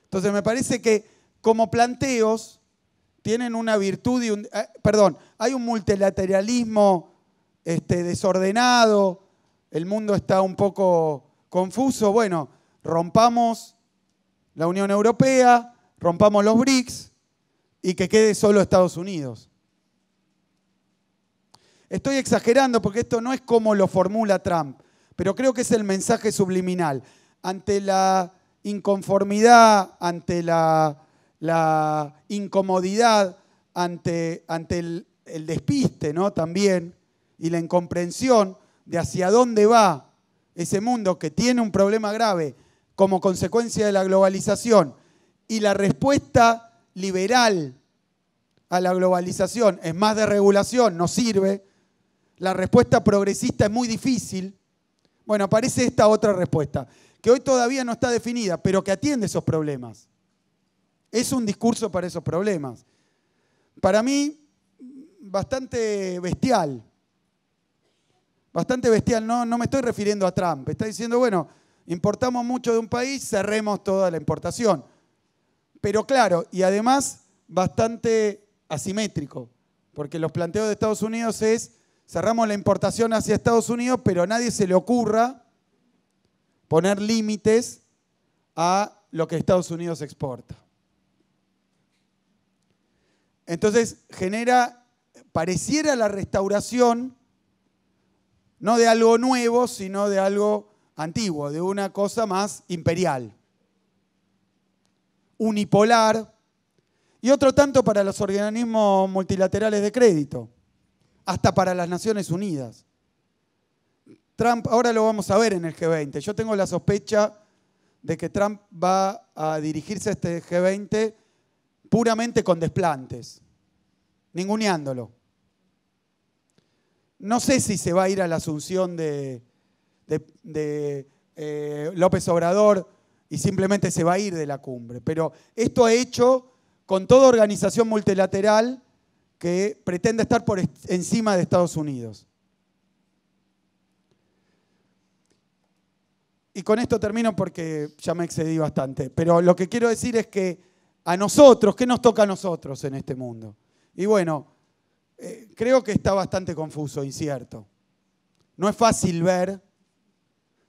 Entonces me parece que como planteos tienen una virtud y un... Eh, perdón, hay un multilateralismo este, desordenado, el mundo está un poco confuso. Bueno, rompamos la Unión Europea, rompamos los BRICS y que quede solo Estados Unidos. Estoy exagerando porque esto no es como lo formula Trump, pero creo que es el mensaje subliminal. Ante la inconformidad, ante la, incomodidad, ante, el, el despiste, ¿no? También y la incomprensión de hacia dónde va ese mundo que tiene un problema grave como consecuencia de la globalización y la respuesta liberal a la globalización es más de regulación, no sirve, la respuesta progresista es muy difícil, bueno, aparece esta otra respuesta, que hoy todavía no está definida, pero que atiende esos problemas. Es un discurso para esos problemas. Para mí, bastante bestial bastante bestial, no, no me estoy refiriendo a Trump, está diciendo, bueno, importamos mucho de un país, cerremos toda la importación. Pero claro, y además bastante asimétrico, porque los planteos de Estados Unidos es, cerramos la importación hacia Estados Unidos, pero a nadie se le ocurra poner límites a lo que Estados Unidos exporta. Entonces, genera, pareciera la restauración no de algo nuevo, sino de algo antiguo, de una cosa más imperial, unipolar, y otro tanto para los organismos multilaterales de crédito, hasta para las Naciones Unidas. Trump, ahora lo vamos a ver en el G20, yo tengo la sospecha de que Trump va a dirigirse a este G20 puramente con desplantes, ninguneándolo no sé si se va a ir a la asunción de, eh, López Obrador y simplemente se va a ir de la cumbre, pero esto ha hecho con toda organización multilateral que pretende estar por encima de Estados Unidos. Y con esto termino porque ya me excedí bastante, pero lo que quiero decir es que a nosotros, ¿qué nos toca a nosotros en este mundo? Y bueno, eh, creo que está bastante confuso, incierto. No es fácil ver,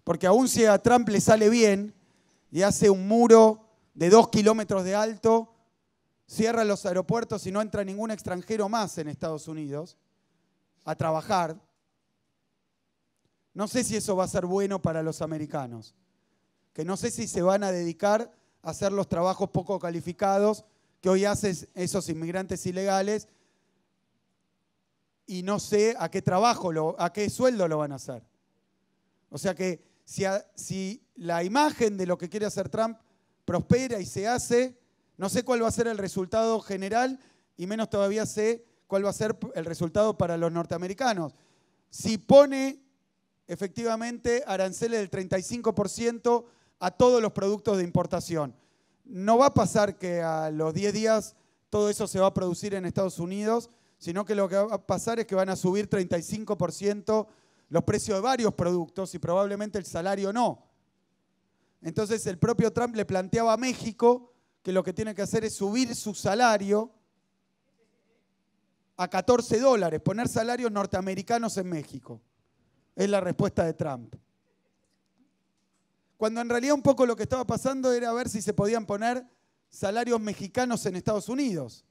porque aún si a Trump le sale bien y hace un muro de dos kilómetros de alto, cierra los aeropuertos y no entra ningún extranjero más en Estados Unidos a trabajar, no sé si eso va a ser bueno para los americanos, que no sé si se van a dedicar a hacer los trabajos poco calificados que hoy hacen esos inmigrantes ilegales y no sé a qué trabajo, a qué sueldo lo van a hacer. O sea que si, si la imagen de lo que quiere hacer Trump prospera y se hace, no sé cuál va a ser el resultado general y menos todavía sé cuál va a ser el resultado para los norteamericanos. Si pone efectivamente aranceles del 35% a todos los productos de importación, no va a pasar que a los 10 días todo eso se va a producir en Estados Unidos sino que lo que va a pasar es que van a subir 35% los precios de varios productos y probablemente el salario no. Entonces el propio Trump le planteaba a México que lo que tiene que hacer es subir su salario a 14 dólares, poner salarios norteamericanos en México. Es la respuesta de Trump. Cuando en realidad un poco lo que estaba pasando era ver si se podían poner salarios mexicanos en Estados Unidos.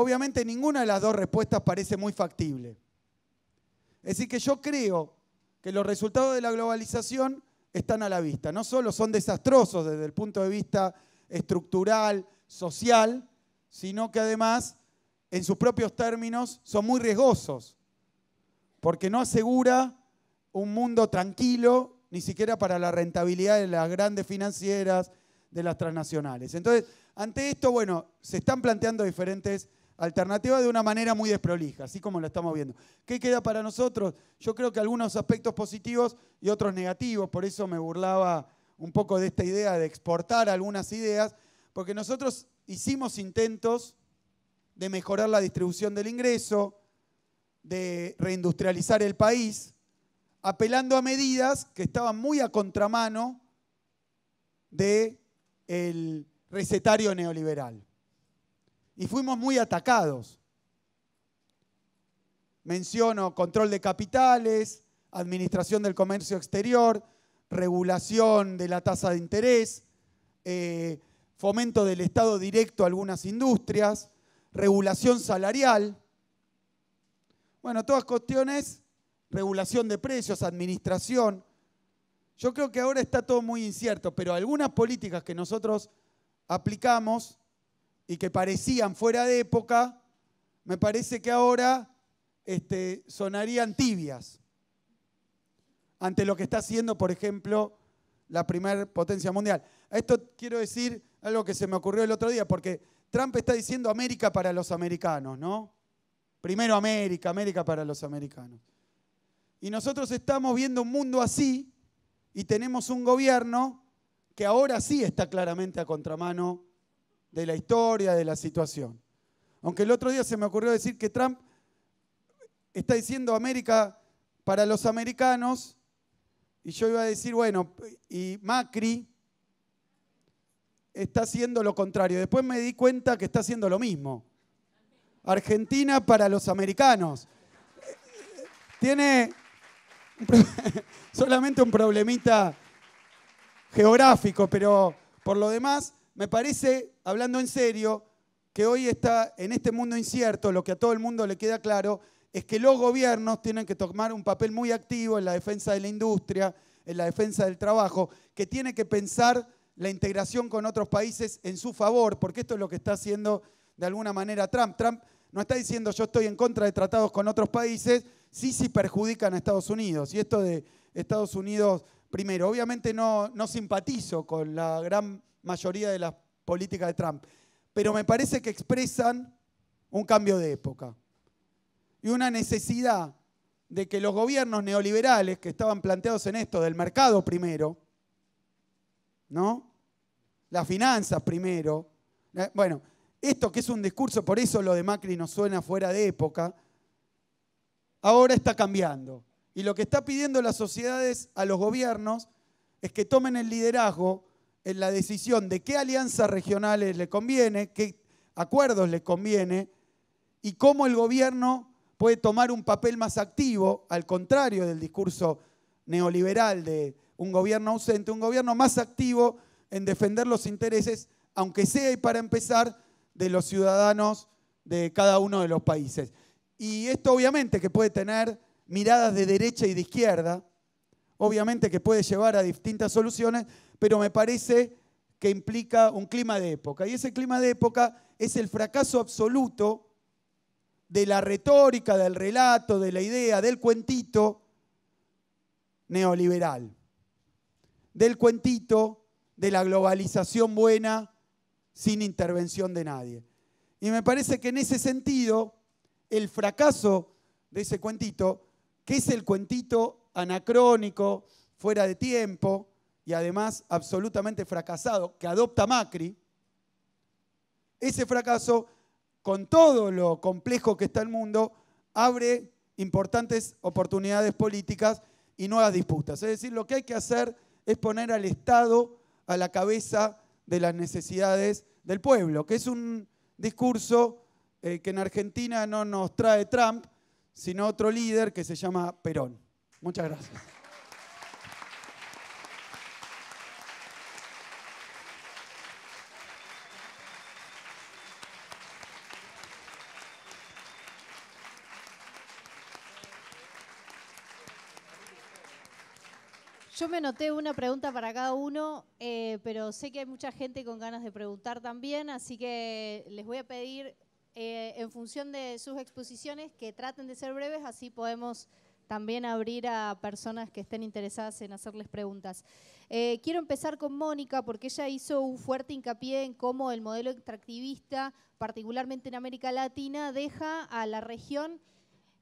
Obviamente ninguna de las dos respuestas parece muy factible. Es decir, que yo creo que los resultados de la globalización están a la vista. No solo son desastrosos desde el punto de vista estructural, social, sino que además, en sus propios términos, son muy riesgosos, porque no asegura un mundo tranquilo, ni siquiera para la rentabilidad de las grandes financieras, de las transnacionales. Entonces, ante esto, bueno, se están planteando diferentes Alternativa de una manera muy desprolija, así como lo estamos viendo. ¿Qué queda para nosotros? Yo creo que algunos aspectos positivos y otros negativos, por eso me burlaba un poco de esta idea de exportar algunas ideas, porque nosotros hicimos intentos de mejorar la distribución del ingreso, de reindustrializar el país, apelando a medidas que estaban muy a contramano del recetario neoliberal y fuimos muy atacados. Menciono control de capitales, administración del comercio exterior, regulación de la tasa de interés, eh, fomento del Estado directo a algunas industrias, regulación salarial. Bueno, todas cuestiones, regulación de precios, administración. Yo creo que ahora está todo muy incierto, pero algunas políticas que nosotros aplicamos y que parecían fuera de época, me parece que ahora este, sonarían tibias ante lo que está haciendo, por ejemplo, la primera potencia mundial. Esto quiero decir algo que se me ocurrió el otro día, porque Trump está diciendo América para los americanos, ¿no? Primero América, América para los americanos. Y nosotros estamos viendo un mundo así y tenemos un gobierno que ahora sí está claramente a contramano de la historia, de la situación. Aunque el otro día se me ocurrió decir que Trump está diciendo América para los americanos, y yo iba a decir, bueno, y Macri está haciendo lo contrario. Después me di cuenta que está haciendo lo mismo. Argentina para los americanos. Tiene [LAUGHS] solamente un problemita geográfico, pero por lo demás me parece, hablando en serio, que hoy está en este mundo incierto, lo que a todo el mundo le queda claro es que los gobiernos tienen que tomar un papel muy activo en la defensa de la industria, en la defensa del trabajo, que tiene que pensar la integración con otros países en su favor, porque esto es lo que está haciendo de alguna manera Trump. Trump no está diciendo yo estoy en contra de tratados con otros países, sí, sí perjudican a Estados Unidos. Y esto de Estados Unidos primero, obviamente no, no simpatizo con la gran mayoría de las políticas de Trump, pero me parece que expresan un cambio de época y una necesidad de que los gobiernos neoliberales que estaban planteados en esto, del mercado primero, ¿no? Las finanzas primero, eh, bueno, esto que es un discurso, por eso lo de Macri nos suena fuera de época, ahora está cambiando. Y lo que está pidiendo las sociedades a los gobiernos es que tomen el liderazgo en la decisión de qué alianzas regionales le conviene, qué acuerdos le conviene y cómo el gobierno puede tomar un papel más activo, al contrario del discurso neoliberal de un gobierno ausente, un gobierno más activo en defender los intereses, aunque sea y para empezar, de los ciudadanos de cada uno de los países. Y esto obviamente que puede tener miradas de derecha y de izquierda, obviamente que puede llevar a distintas soluciones, pero me parece que implica un clima de época. Y ese clima de época es el fracaso absoluto de la retórica, del relato, de la idea, del cuentito neoliberal, del cuentito de la globalización buena sin intervención de nadie. Y me parece que en ese sentido, el fracaso de ese cuentito, que es el cuentito anacrónico, fuera de tiempo y además absolutamente fracasado, que adopta Macri, ese fracaso, con todo lo complejo que está el mundo, abre importantes oportunidades políticas y nuevas disputas. Es decir, lo que hay que hacer es poner al Estado a la cabeza de las necesidades del pueblo, que es un discurso eh, que en Argentina no nos trae Trump, sino otro líder que se llama Perón. Muchas gracias. Yo me noté una pregunta para cada uno, eh, pero sé que hay mucha gente con ganas de preguntar también, así que les voy a pedir, eh, en función de sus exposiciones, que traten de ser breves, así podemos también abrir a personas que estén interesadas en hacerles preguntas. Eh, quiero empezar con Mónica porque ella hizo un fuerte hincapié en cómo el modelo extractivista, particularmente en América Latina, deja a la región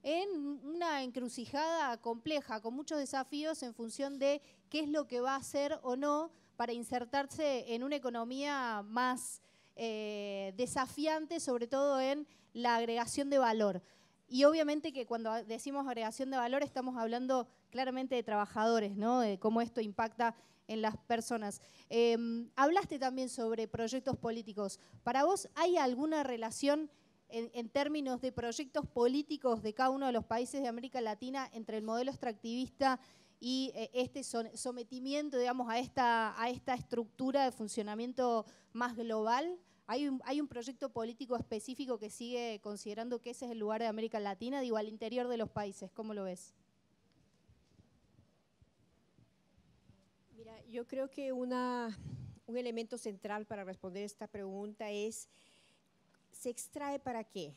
en una encrucijada compleja, con muchos desafíos en función de qué es lo que va a hacer o no para insertarse en una economía más eh, desafiante, sobre todo en la agregación de valor. Y obviamente que cuando decimos agregación de valor estamos hablando claramente de trabajadores, de cómo esto impacta en las personas. Em, hablaste también sobre proyectos políticos. ¿Para vos hay alguna relación en, términos de proyectos políticos de cada uno de los países de América Latina entre el modelo extractivista y eh, este sometimiento digamos, a esta estructura de funcionamiento más global? Hay un, proyecto político específico que sigue considerando que ese es el lugar de América Latina, digo, al interior de los países. ¿Cómo lo ves? Mira, yo creo que un elemento central para responder esta pregunta es, ¿se extrae para qué?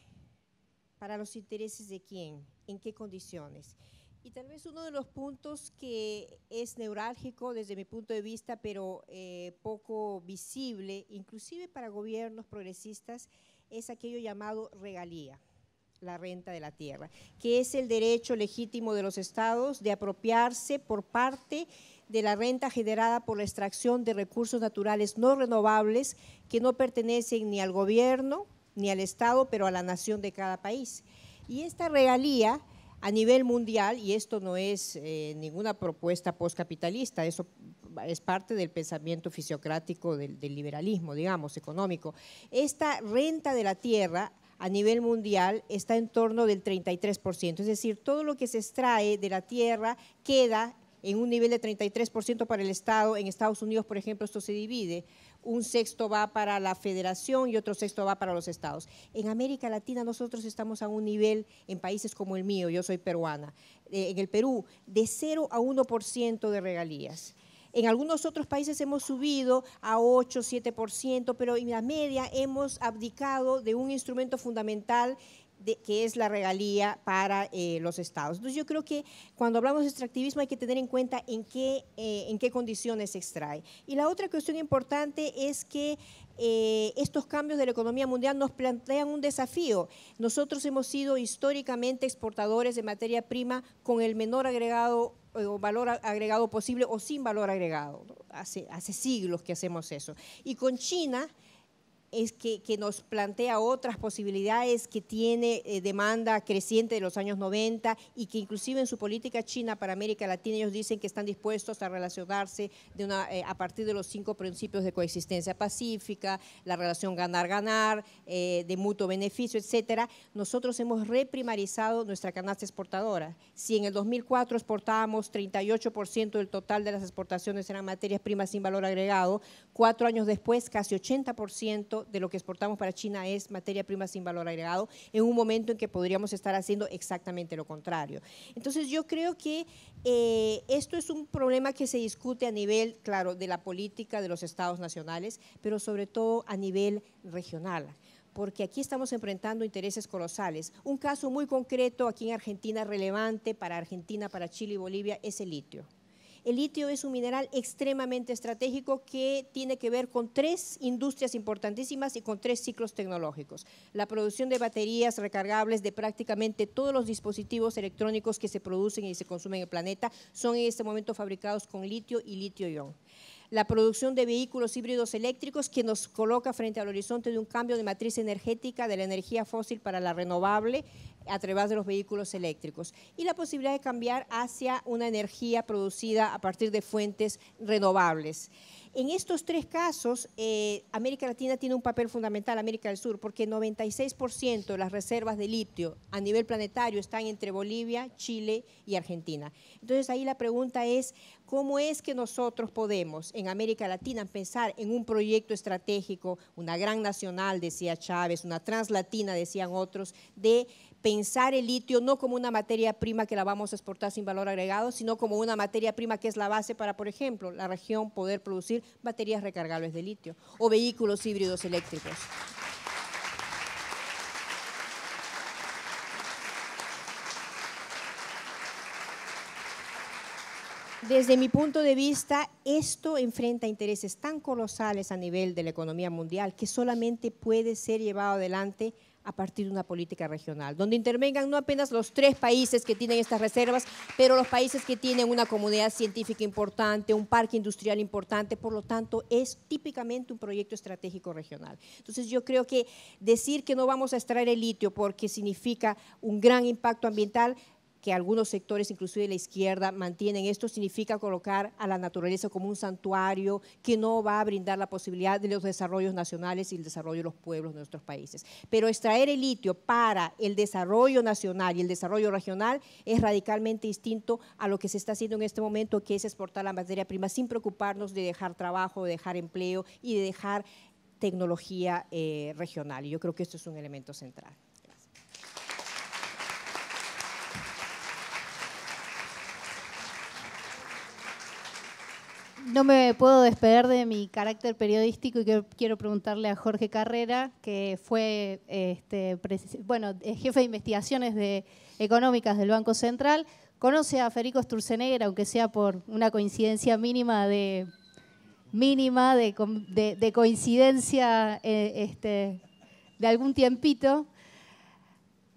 ¿Para los intereses de quién? ¿En qué condiciones? Y tal vez uno de los puntos que es neurálgico desde mi punto de vista, pero eh, poco visible, inclusive para gobiernos progresistas, es aquello llamado regalía, la renta de la tierra, que es el derecho legítimo de los estados de apropiarse por parte de la renta generada por la extracción de recursos naturales no renovables que no pertenecen ni al gobierno ni al estado, pero a la nación de cada país. Y esta regalía a nivel mundial, y esto no es eh, ninguna propuesta postcapitalista, eso es parte del pensamiento fisiocrático del, del liberalismo, digamos, económico, esta renta de la tierra a nivel mundial está en torno del 33%, es decir, todo lo que se extrae de la tierra queda en un nivel de 33% para el Estado, en Estados Unidos, por ejemplo, esto se divide un sexto va para la federación y otro sexto va para los estados. En América Latina nosotros estamos a un nivel, en países como el mío, yo soy peruana, eh, en el Perú, de 0 a 1% de regalías. En algunos otros países hemos subido a 8, 7%, pero en la media hemos abdicado de un instrumento fundamental de, que es la regalía para eh, los estados. Entonces yo creo que cuando hablamos de extractivismo hay que tener en cuenta en qué, eh, en qué condiciones se extrae. Y la otra cuestión importante es que eh, estos cambios de la economía mundial nos plantean un desafío. Nosotros hemos sido históricamente exportadores de materia prima con el menor agregado o valor agregado posible o sin valor agregado. Hace, hace siglos que hacemos eso. Y con China es que, que, nos plantea otras posibilidades, que tiene eh, demanda creciente de los años 90 y que inclusive en su política china para América Latina ellos dicen que están dispuestos a relacionarse de una, eh, a partir de los cinco principios de coexistencia pacífica, la relación ganar-ganar, eh, de mutuo beneficio, etcétera. Nosotros hemos reprimarizado nuestra canasta exportadora. Si en el 2004 exportábamos 38% del total de las exportaciones eran materias primas sin valor agregado, cuatro años después casi 80% de lo que exportamos para China es materia prima sin valor agregado, en un momento en que podríamos estar haciendo exactamente lo contrario. Entonces yo creo que eh, esto es un problema que se discute a nivel, claro, de la política de los estados nacionales, pero sobre todo a nivel regional porque aquí estamos enfrentando intereses colosales. Un caso muy concreto aquí en Argentina relevante para Argentina, para Chile y Bolivia es el litio. El litio es un mineral extremadamente estratégico que tiene que ver con tres industrias importantísimas y con tres ciclos tecnológicos. La producción de baterías recargables de prácticamente todos los dispositivos electrónicos que se producen y se consumen en el planeta son en este momento fabricados con litio y litio-ion la producción de vehículos híbridos eléctricos que nos coloca frente al horizonte de un cambio de matriz energética de la energía fósil para la renovable a través de los vehículos eléctricos y la posibilidad de cambiar hacia una energía producida a partir de fuentes renovables. En estos tres casos, eh, América Latina tiene un papel fundamental, América del Sur, porque 96% de las reservas de litio a nivel planetario están entre Bolivia, Chile y Argentina. Entonces ahí la pregunta es, ¿cómo es que nosotros podemos en América Latina pensar en un proyecto estratégico, una gran nacional, decía Chávez, una translatina, decían otros, de pensar el litio no como una materia prima que la vamos a exportar sin valor agregado, sino como una materia prima que es la base para, por ejemplo, la región poder producir baterías recargables de litio o vehículos híbridos eléctricos. Desde mi punto de vista, esto enfrenta intereses tan colosales a nivel de la economía mundial que solamente puede ser llevado adelante a partir de una política regional, donde intervengan no apenas los tres países que tienen estas reservas, pero los países que tienen una comunidad científica importante, un parque industrial importante, por lo tanto es típicamente un proyecto estratégico regional. Entonces yo creo que decir que no vamos a extraer el litio porque significa un gran impacto ambiental que algunos sectores, inclusive de la izquierda, mantienen. Esto significa colocar a la naturaleza como un santuario que no va a brindar la posibilidad de los desarrollos nacionales y el desarrollo de los pueblos de nuestros países. Pero extraer el litio para el desarrollo nacional y el desarrollo regional es radicalmente distinto a lo que se está haciendo en este momento, que es exportar la materia prima sin preocuparnos de dejar trabajo, de dejar empleo y de dejar tecnología eh, regional. Y yo creo que esto es un elemento central. no me puedo despedir de mi carácter periodístico y quiero preguntarle a Jorge Carrera, que fue este, bueno, eh, jefe de investigaciones de económicas del Banco Central. Conoce a Federico Sturzenegger, aunque sea por una coincidencia mínima de mínima de, coincidencia eh, este, de algún tiempito.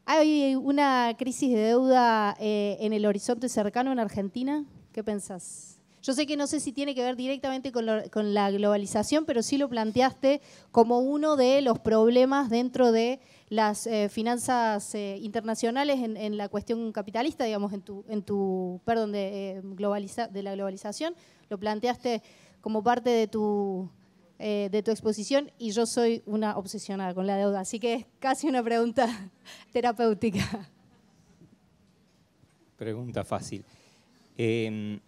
¿Hay una crisis de deuda eh, en el horizonte cercano en Argentina? ¿Qué pensás? Yo sé que no sé si tiene que ver directamente con, la globalización, pero sí lo planteaste como uno de los problemas dentro de las eh, finanzas eh, internacionales en, la cuestión capitalista, digamos, en tu, en tu perdón, de, eh, la globalización. Lo planteaste como parte de tu, de tu exposición y yo soy una obsesionada con la deuda, así que es casi una pregunta [LAUGHS] terapéutica. Pregunta fácil. Em,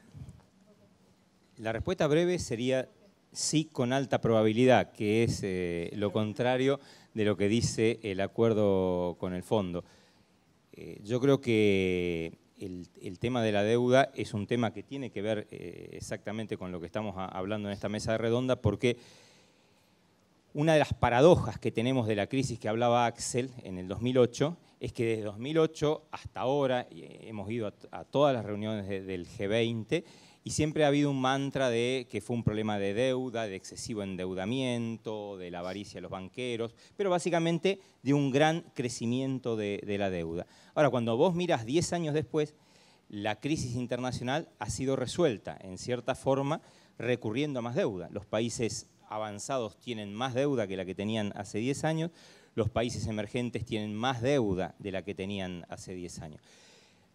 la respuesta breve sería sí con alta probabilidad, que es eh, lo contrario de lo que dice el acuerdo con el fondo. Eh, yo creo que el, tema de la deuda es un tema que tiene que ver eh, exactamente con lo que estamos hablando en esta mesa de redonda, porque una de las paradojas que tenemos de la crisis que hablaba Axel en el 2008 es que desde 2008 hasta ahora hemos ido a, todas las reuniones del G20 y siempre ha habido un mantra de que fue un problema de deuda, de excesivo endeudamiento, de la avaricia de los banqueros, pero básicamente de un gran crecimiento de, la deuda. Ahora, cuando vos miras 10 años después, la crisis internacional ha sido resuelta, en cierta forma, recurriendo a más deuda. Los países avanzados tienen más deuda que la que tenían hace 10 años, los países emergentes tienen más deuda de la que tenían hace 10 años.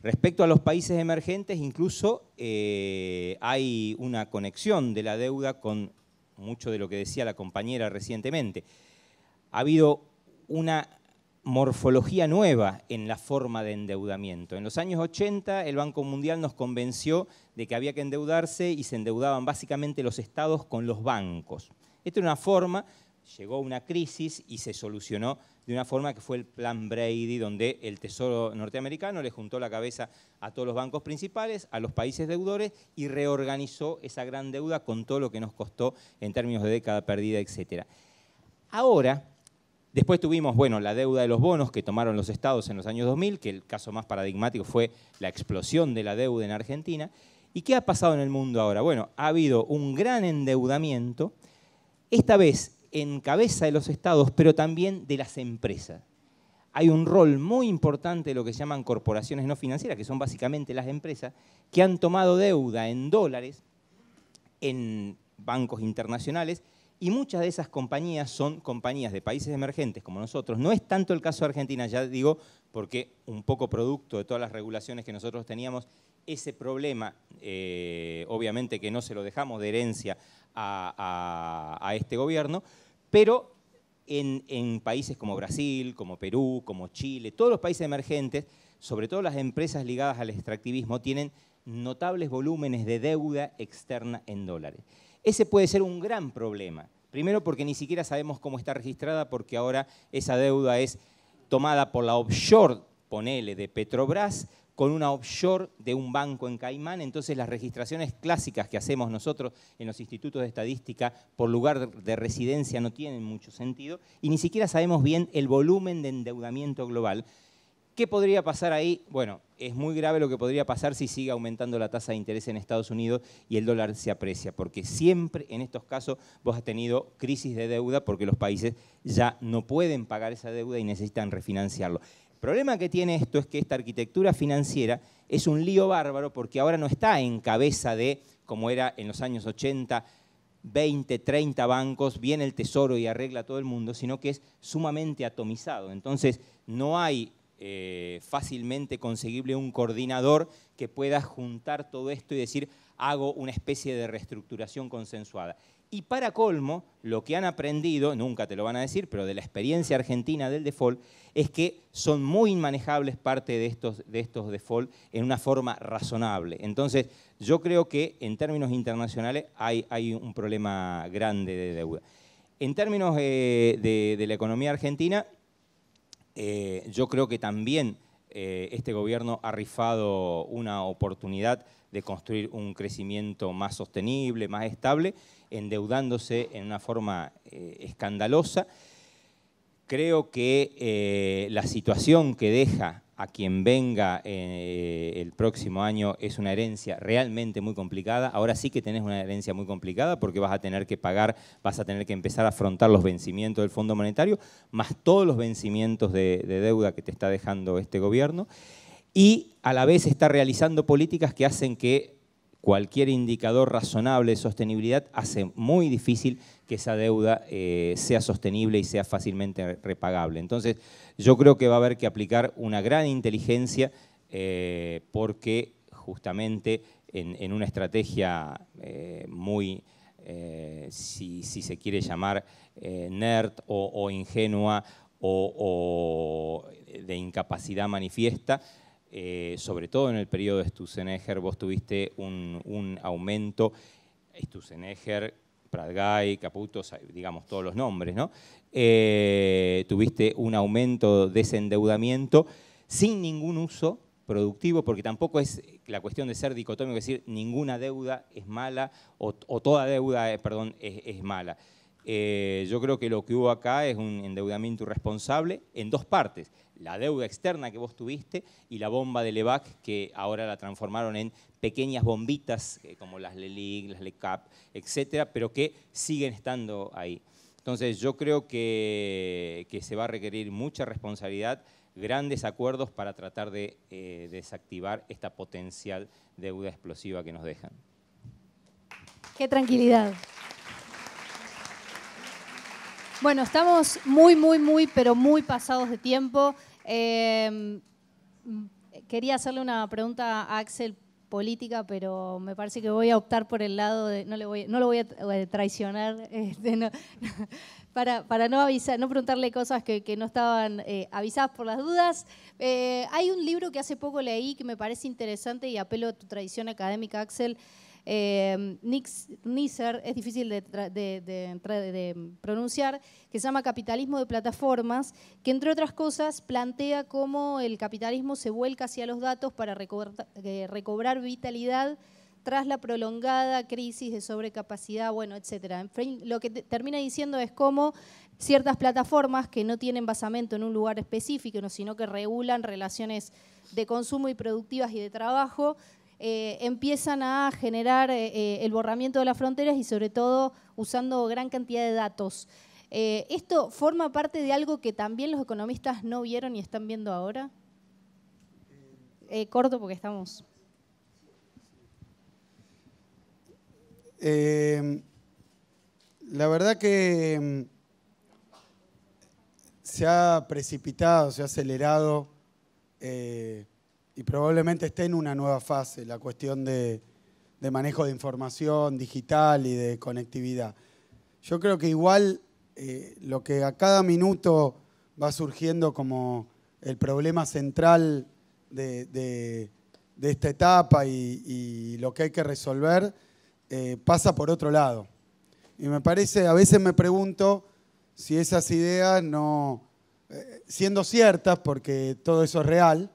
Respecto a los países emergentes, incluso eh, hay una conexión de la deuda con mucho de lo que decía la compañera recientemente. Ha habido una morfología nueva en la forma de endeudamiento. En los años 80 el Banco Mundial nos convenció de que había que endeudarse y se endeudaban básicamente los estados con los bancos. Esta es una forma, llegó una crisis y se solucionó de una forma que fue el plan Brady, donde el Tesoro norteamericano le juntó la cabeza a todos los bancos principales, a los países deudores y reorganizó esa gran deuda con todo lo que nos costó en términos de década perdida, etc. Ahora, Después tuvimos, bueno, la deuda de los bonos que tomaron los estados en los años 2000, que el caso más paradigmático fue la explosión de la deuda en Argentina. ¿Y qué ha pasado en el mundo ahora? Bueno, ha habido un gran endeudamiento. Esta vez en cabeza de los estados, pero también de las empresas. Hay un rol muy importante de lo que llaman corporaciones no financieras, que son básicamente las empresas, que han tomado deuda en dólares, en bancos internacionales, y muchas de esas compañías son compañías de países emergentes como nosotros. No es tanto el caso de Argentina, ya digo, porque un poco producto de todas las regulaciones que nosotros teníamos, ese problema, eh, obviamente que no se lo dejamos de herencia a, este gobierno, pero en, en, países como Brasil, como Perú, como Chile, todos los países emergentes, sobre todo las empresas ligadas al extractivismo, tienen notables volúmenes de deuda externa en dólares. Ese puede ser un gran problema. Primero porque ni siquiera sabemos cómo está registrada, porque ahora esa deuda es tomada por la offshore, ponele, de Petrobras, con una offshore de un banco en Caimán, entonces las registraciones clásicas que hacemos nosotros en los institutos de estadística por lugar de residencia no tienen mucho sentido y ni siquiera sabemos bien el volumen de endeudamiento global. ¿Qué podría pasar ahí? Bueno, es muy grave lo que podría pasar si sigue aumentando la tasa de interés en Estados Unidos y el dólar se aprecia, porque siempre en estos casos vos has tenido crisis de deuda porque los países ya no pueden pagar esa deuda y necesitan refinanciarlo. El problema que tiene esto es que esta arquitectura financiera es un lío bárbaro porque ahora no está en cabeza de, como era en los años 80, 20, 30 bancos, viene el tesoro y arregla todo el mundo, sino que es sumamente atomizado. Entonces, no hay eh, fácilmente conseguible un coordinador que pueda juntar todo esto y decir, hago una especie de reestructuración consensuada. Y para colmo, lo que han aprendido, nunca te lo van a decir, pero de la experiencia argentina del default, es que son muy inmanejables parte de estos, de estos default en una forma razonable. Entonces, yo creo que en términos internacionales hay, hay un problema grande de deuda. En términos eh, de, la economía argentina, eh, yo creo que también eh, este gobierno ha rifado una oportunidad de construir un crecimiento más sostenible, más estable, endeudándose en una forma eh, escandalosa. Creo que eh, la situación que deja a quien venga eh, el próximo año es una herencia realmente muy complicada. Ahora sí que tenés una herencia muy complicada porque vas a tener que pagar, vas a tener que empezar a afrontar los vencimientos del Fondo Monetario, más todos los vencimientos de deuda que te está dejando este gobierno. Y a la vez está realizando políticas que hacen que cualquier indicador razonable de sostenibilidad hace muy difícil que esa deuda eh, sea sostenible y sea fácilmente repagable. Entonces, yo creo que va a haber que aplicar una gran inteligencia eh, porque justamente en, una estrategia eh, muy, si, se quiere llamar, nerd o, ingenua o de incapacidad manifiesta, eh, sobre todo en el periodo de Stusenegger, vos tuviste un, aumento, Stusenegger, Pradgay, Caputo, digamos todos los nombres, ¿no? Eh, tuviste un aumento de ese endeudamiento sin ningún uso productivo, porque tampoco es la cuestión de ser dicotómico, es decir, ninguna deuda es mala o, toda deuda, eh, perdón, es, mala. yo creo que lo que hubo acá es un endeudamiento irresponsable en dos partes la deuda externa que vos tuviste y la bomba de LEVAC que ahora la transformaron en pequeñas bombitas eh, como las LeLig, las LECAP, etcétera, pero que siguen estando ahí. Entonces yo creo que, se va a requerir mucha responsabilidad, grandes acuerdos para tratar de eh, desactivar esta potencial deuda explosiva que nos dejan. Qué tranquilidad. Bueno, estamos muy, muy, muy, pero muy pasados de tiempo. Em, quería hacerle una pregunta a Axel política, pero me parece que voy a optar por el lado de, no, le voy, no lo voy a eh, traicionar, [LAUGHS] este, [LAUGHS] para, no avisar, no preguntarle cosas que, no estaban eh, avisadas por las dudas. Eh, hay un libro que hace poco leí que me parece interesante y apelo a tu tradición académica, Axel, eh, es difícil de, pronunciar, que se llama Capitalismo de Plataformas, que entre otras cosas plantea cómo el capitalismo se vuelca hacia los datos para eh, recobrar, vitalidad tras la prolongada crisis de sobrecapacidad, bueno, etcétera. lo que termina diciendo es cómo ciertas plataformas que no tienen basamento en un lugar específico, sino que regulan relaciones de consumo y productivas y de trabajo, eh, empiezan a generar eh, eh, el borramiento de las fronteras y sobre todo usando gran cantidad de datos. ¿Esto forma parte de algo que también los economistas no vieron y están viendo ahora? corto porque estamos... la verdad que mm, se ha precipitado, se ha acelerado y probablemente esté en una nueva fase, la cuestión de, manejo de información digital y de conectividad. Yo creo que igual eh, lo que a cada minuto va surgiendo como el problema central de, esta etapa y, lo que hay que resolver eh, pasa por otro lado. Y me parece, a veces me pregunto si esas ideas no, eh, siendo ciertas, porque todo eso es real,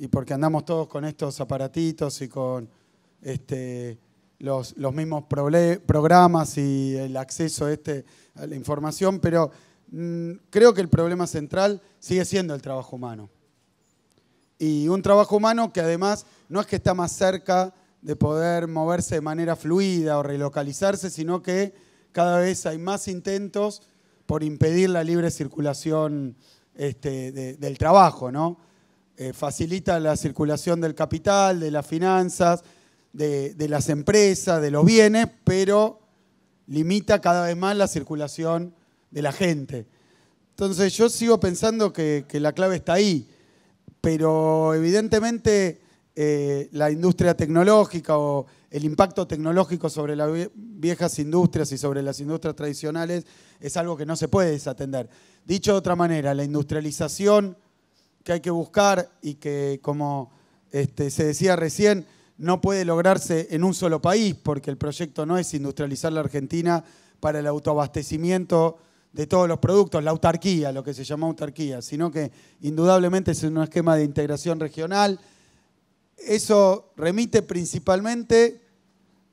y porque andamos todos con estos aparatitos y con este, los, mismos programas y el acceso este a la información, pero mm, creo que el problema central sigue siendo el trabajo humano. Y un trabajo humano que además no es que está más cerca de poder moverse de manera fluida o relocalizarse, sino que cada vez hay más intentos por impedir la libre circulación este, del trabajo, ¿no? Eh, facilita la circulación del capital, de las finanzas, de, las empresas, de los bienes, pero limita cada vez más la circulación de la gente. Entonces yo sigo pensando que, la clave está ahí, pero evidentemente eh, la industria tecnológica o el impacto tecnológico sobre las viejas industrias y sobre las industrias tradicionales es algo que no se puede desatender. Dicho de otra manera, la industrialización que hay que buscar y que, como este, se decía recién, no puede lograrse en un solo país, porque el proyecto no es industrializar la Argentina para el autoabastecimiento de todos los productos, la autarquía, lo que se llama autarquía, sino que indudablemente es un esquema de integración regional. Eso remite principalmente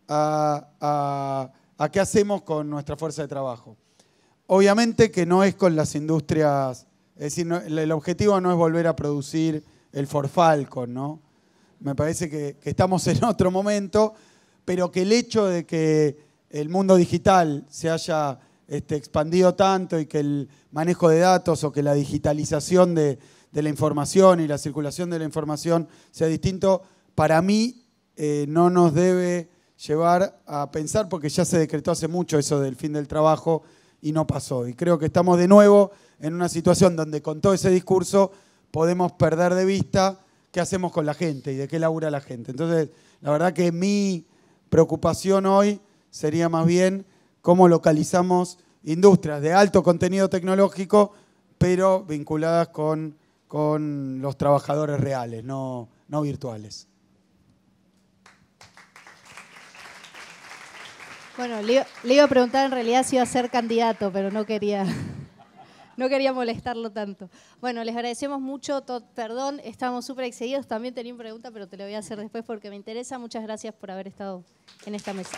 a, a qué hacemos con nuestra fuerza de trabajo. Obviamente que no es con las industrias es decir, el objetivo no es volver a producir el forfalcon ¿no? Me parece que, estamos en [LAUGHS] otro momento, pero que el hecho de que el mundo digital se haya este, expandido tanto y que el manejo de datos o que la digitalización de, la información y la circulación de la información sea distinto, para mí eh, no nos debe llevar a pensar, porque ya se decretó hace mucho eso del fin del trabajo y no pasó. Y creo que estamos de nuevo en una situación donde con todo ese discurso podemos perder de vista qué hacemos con la gente y de qué labura la gente. Entonces, la verdad que mi preocupación hoy sería más bien cómo localizamos industrias de alto contenido tecnológico, pero vinculadas con, los trabajadores reales, no, virtuales. Bueno, le iba a preguntar en realidad si iba a ser candidato, pero no quería no quería molestarlo tanto. Bueno, les agradecemos mucho, perdón, estamos súper excedidos. También tenía una pregunta, pero te la voy a hacer después porque me interesa. Muchas gracias por haber estado en esta mesa.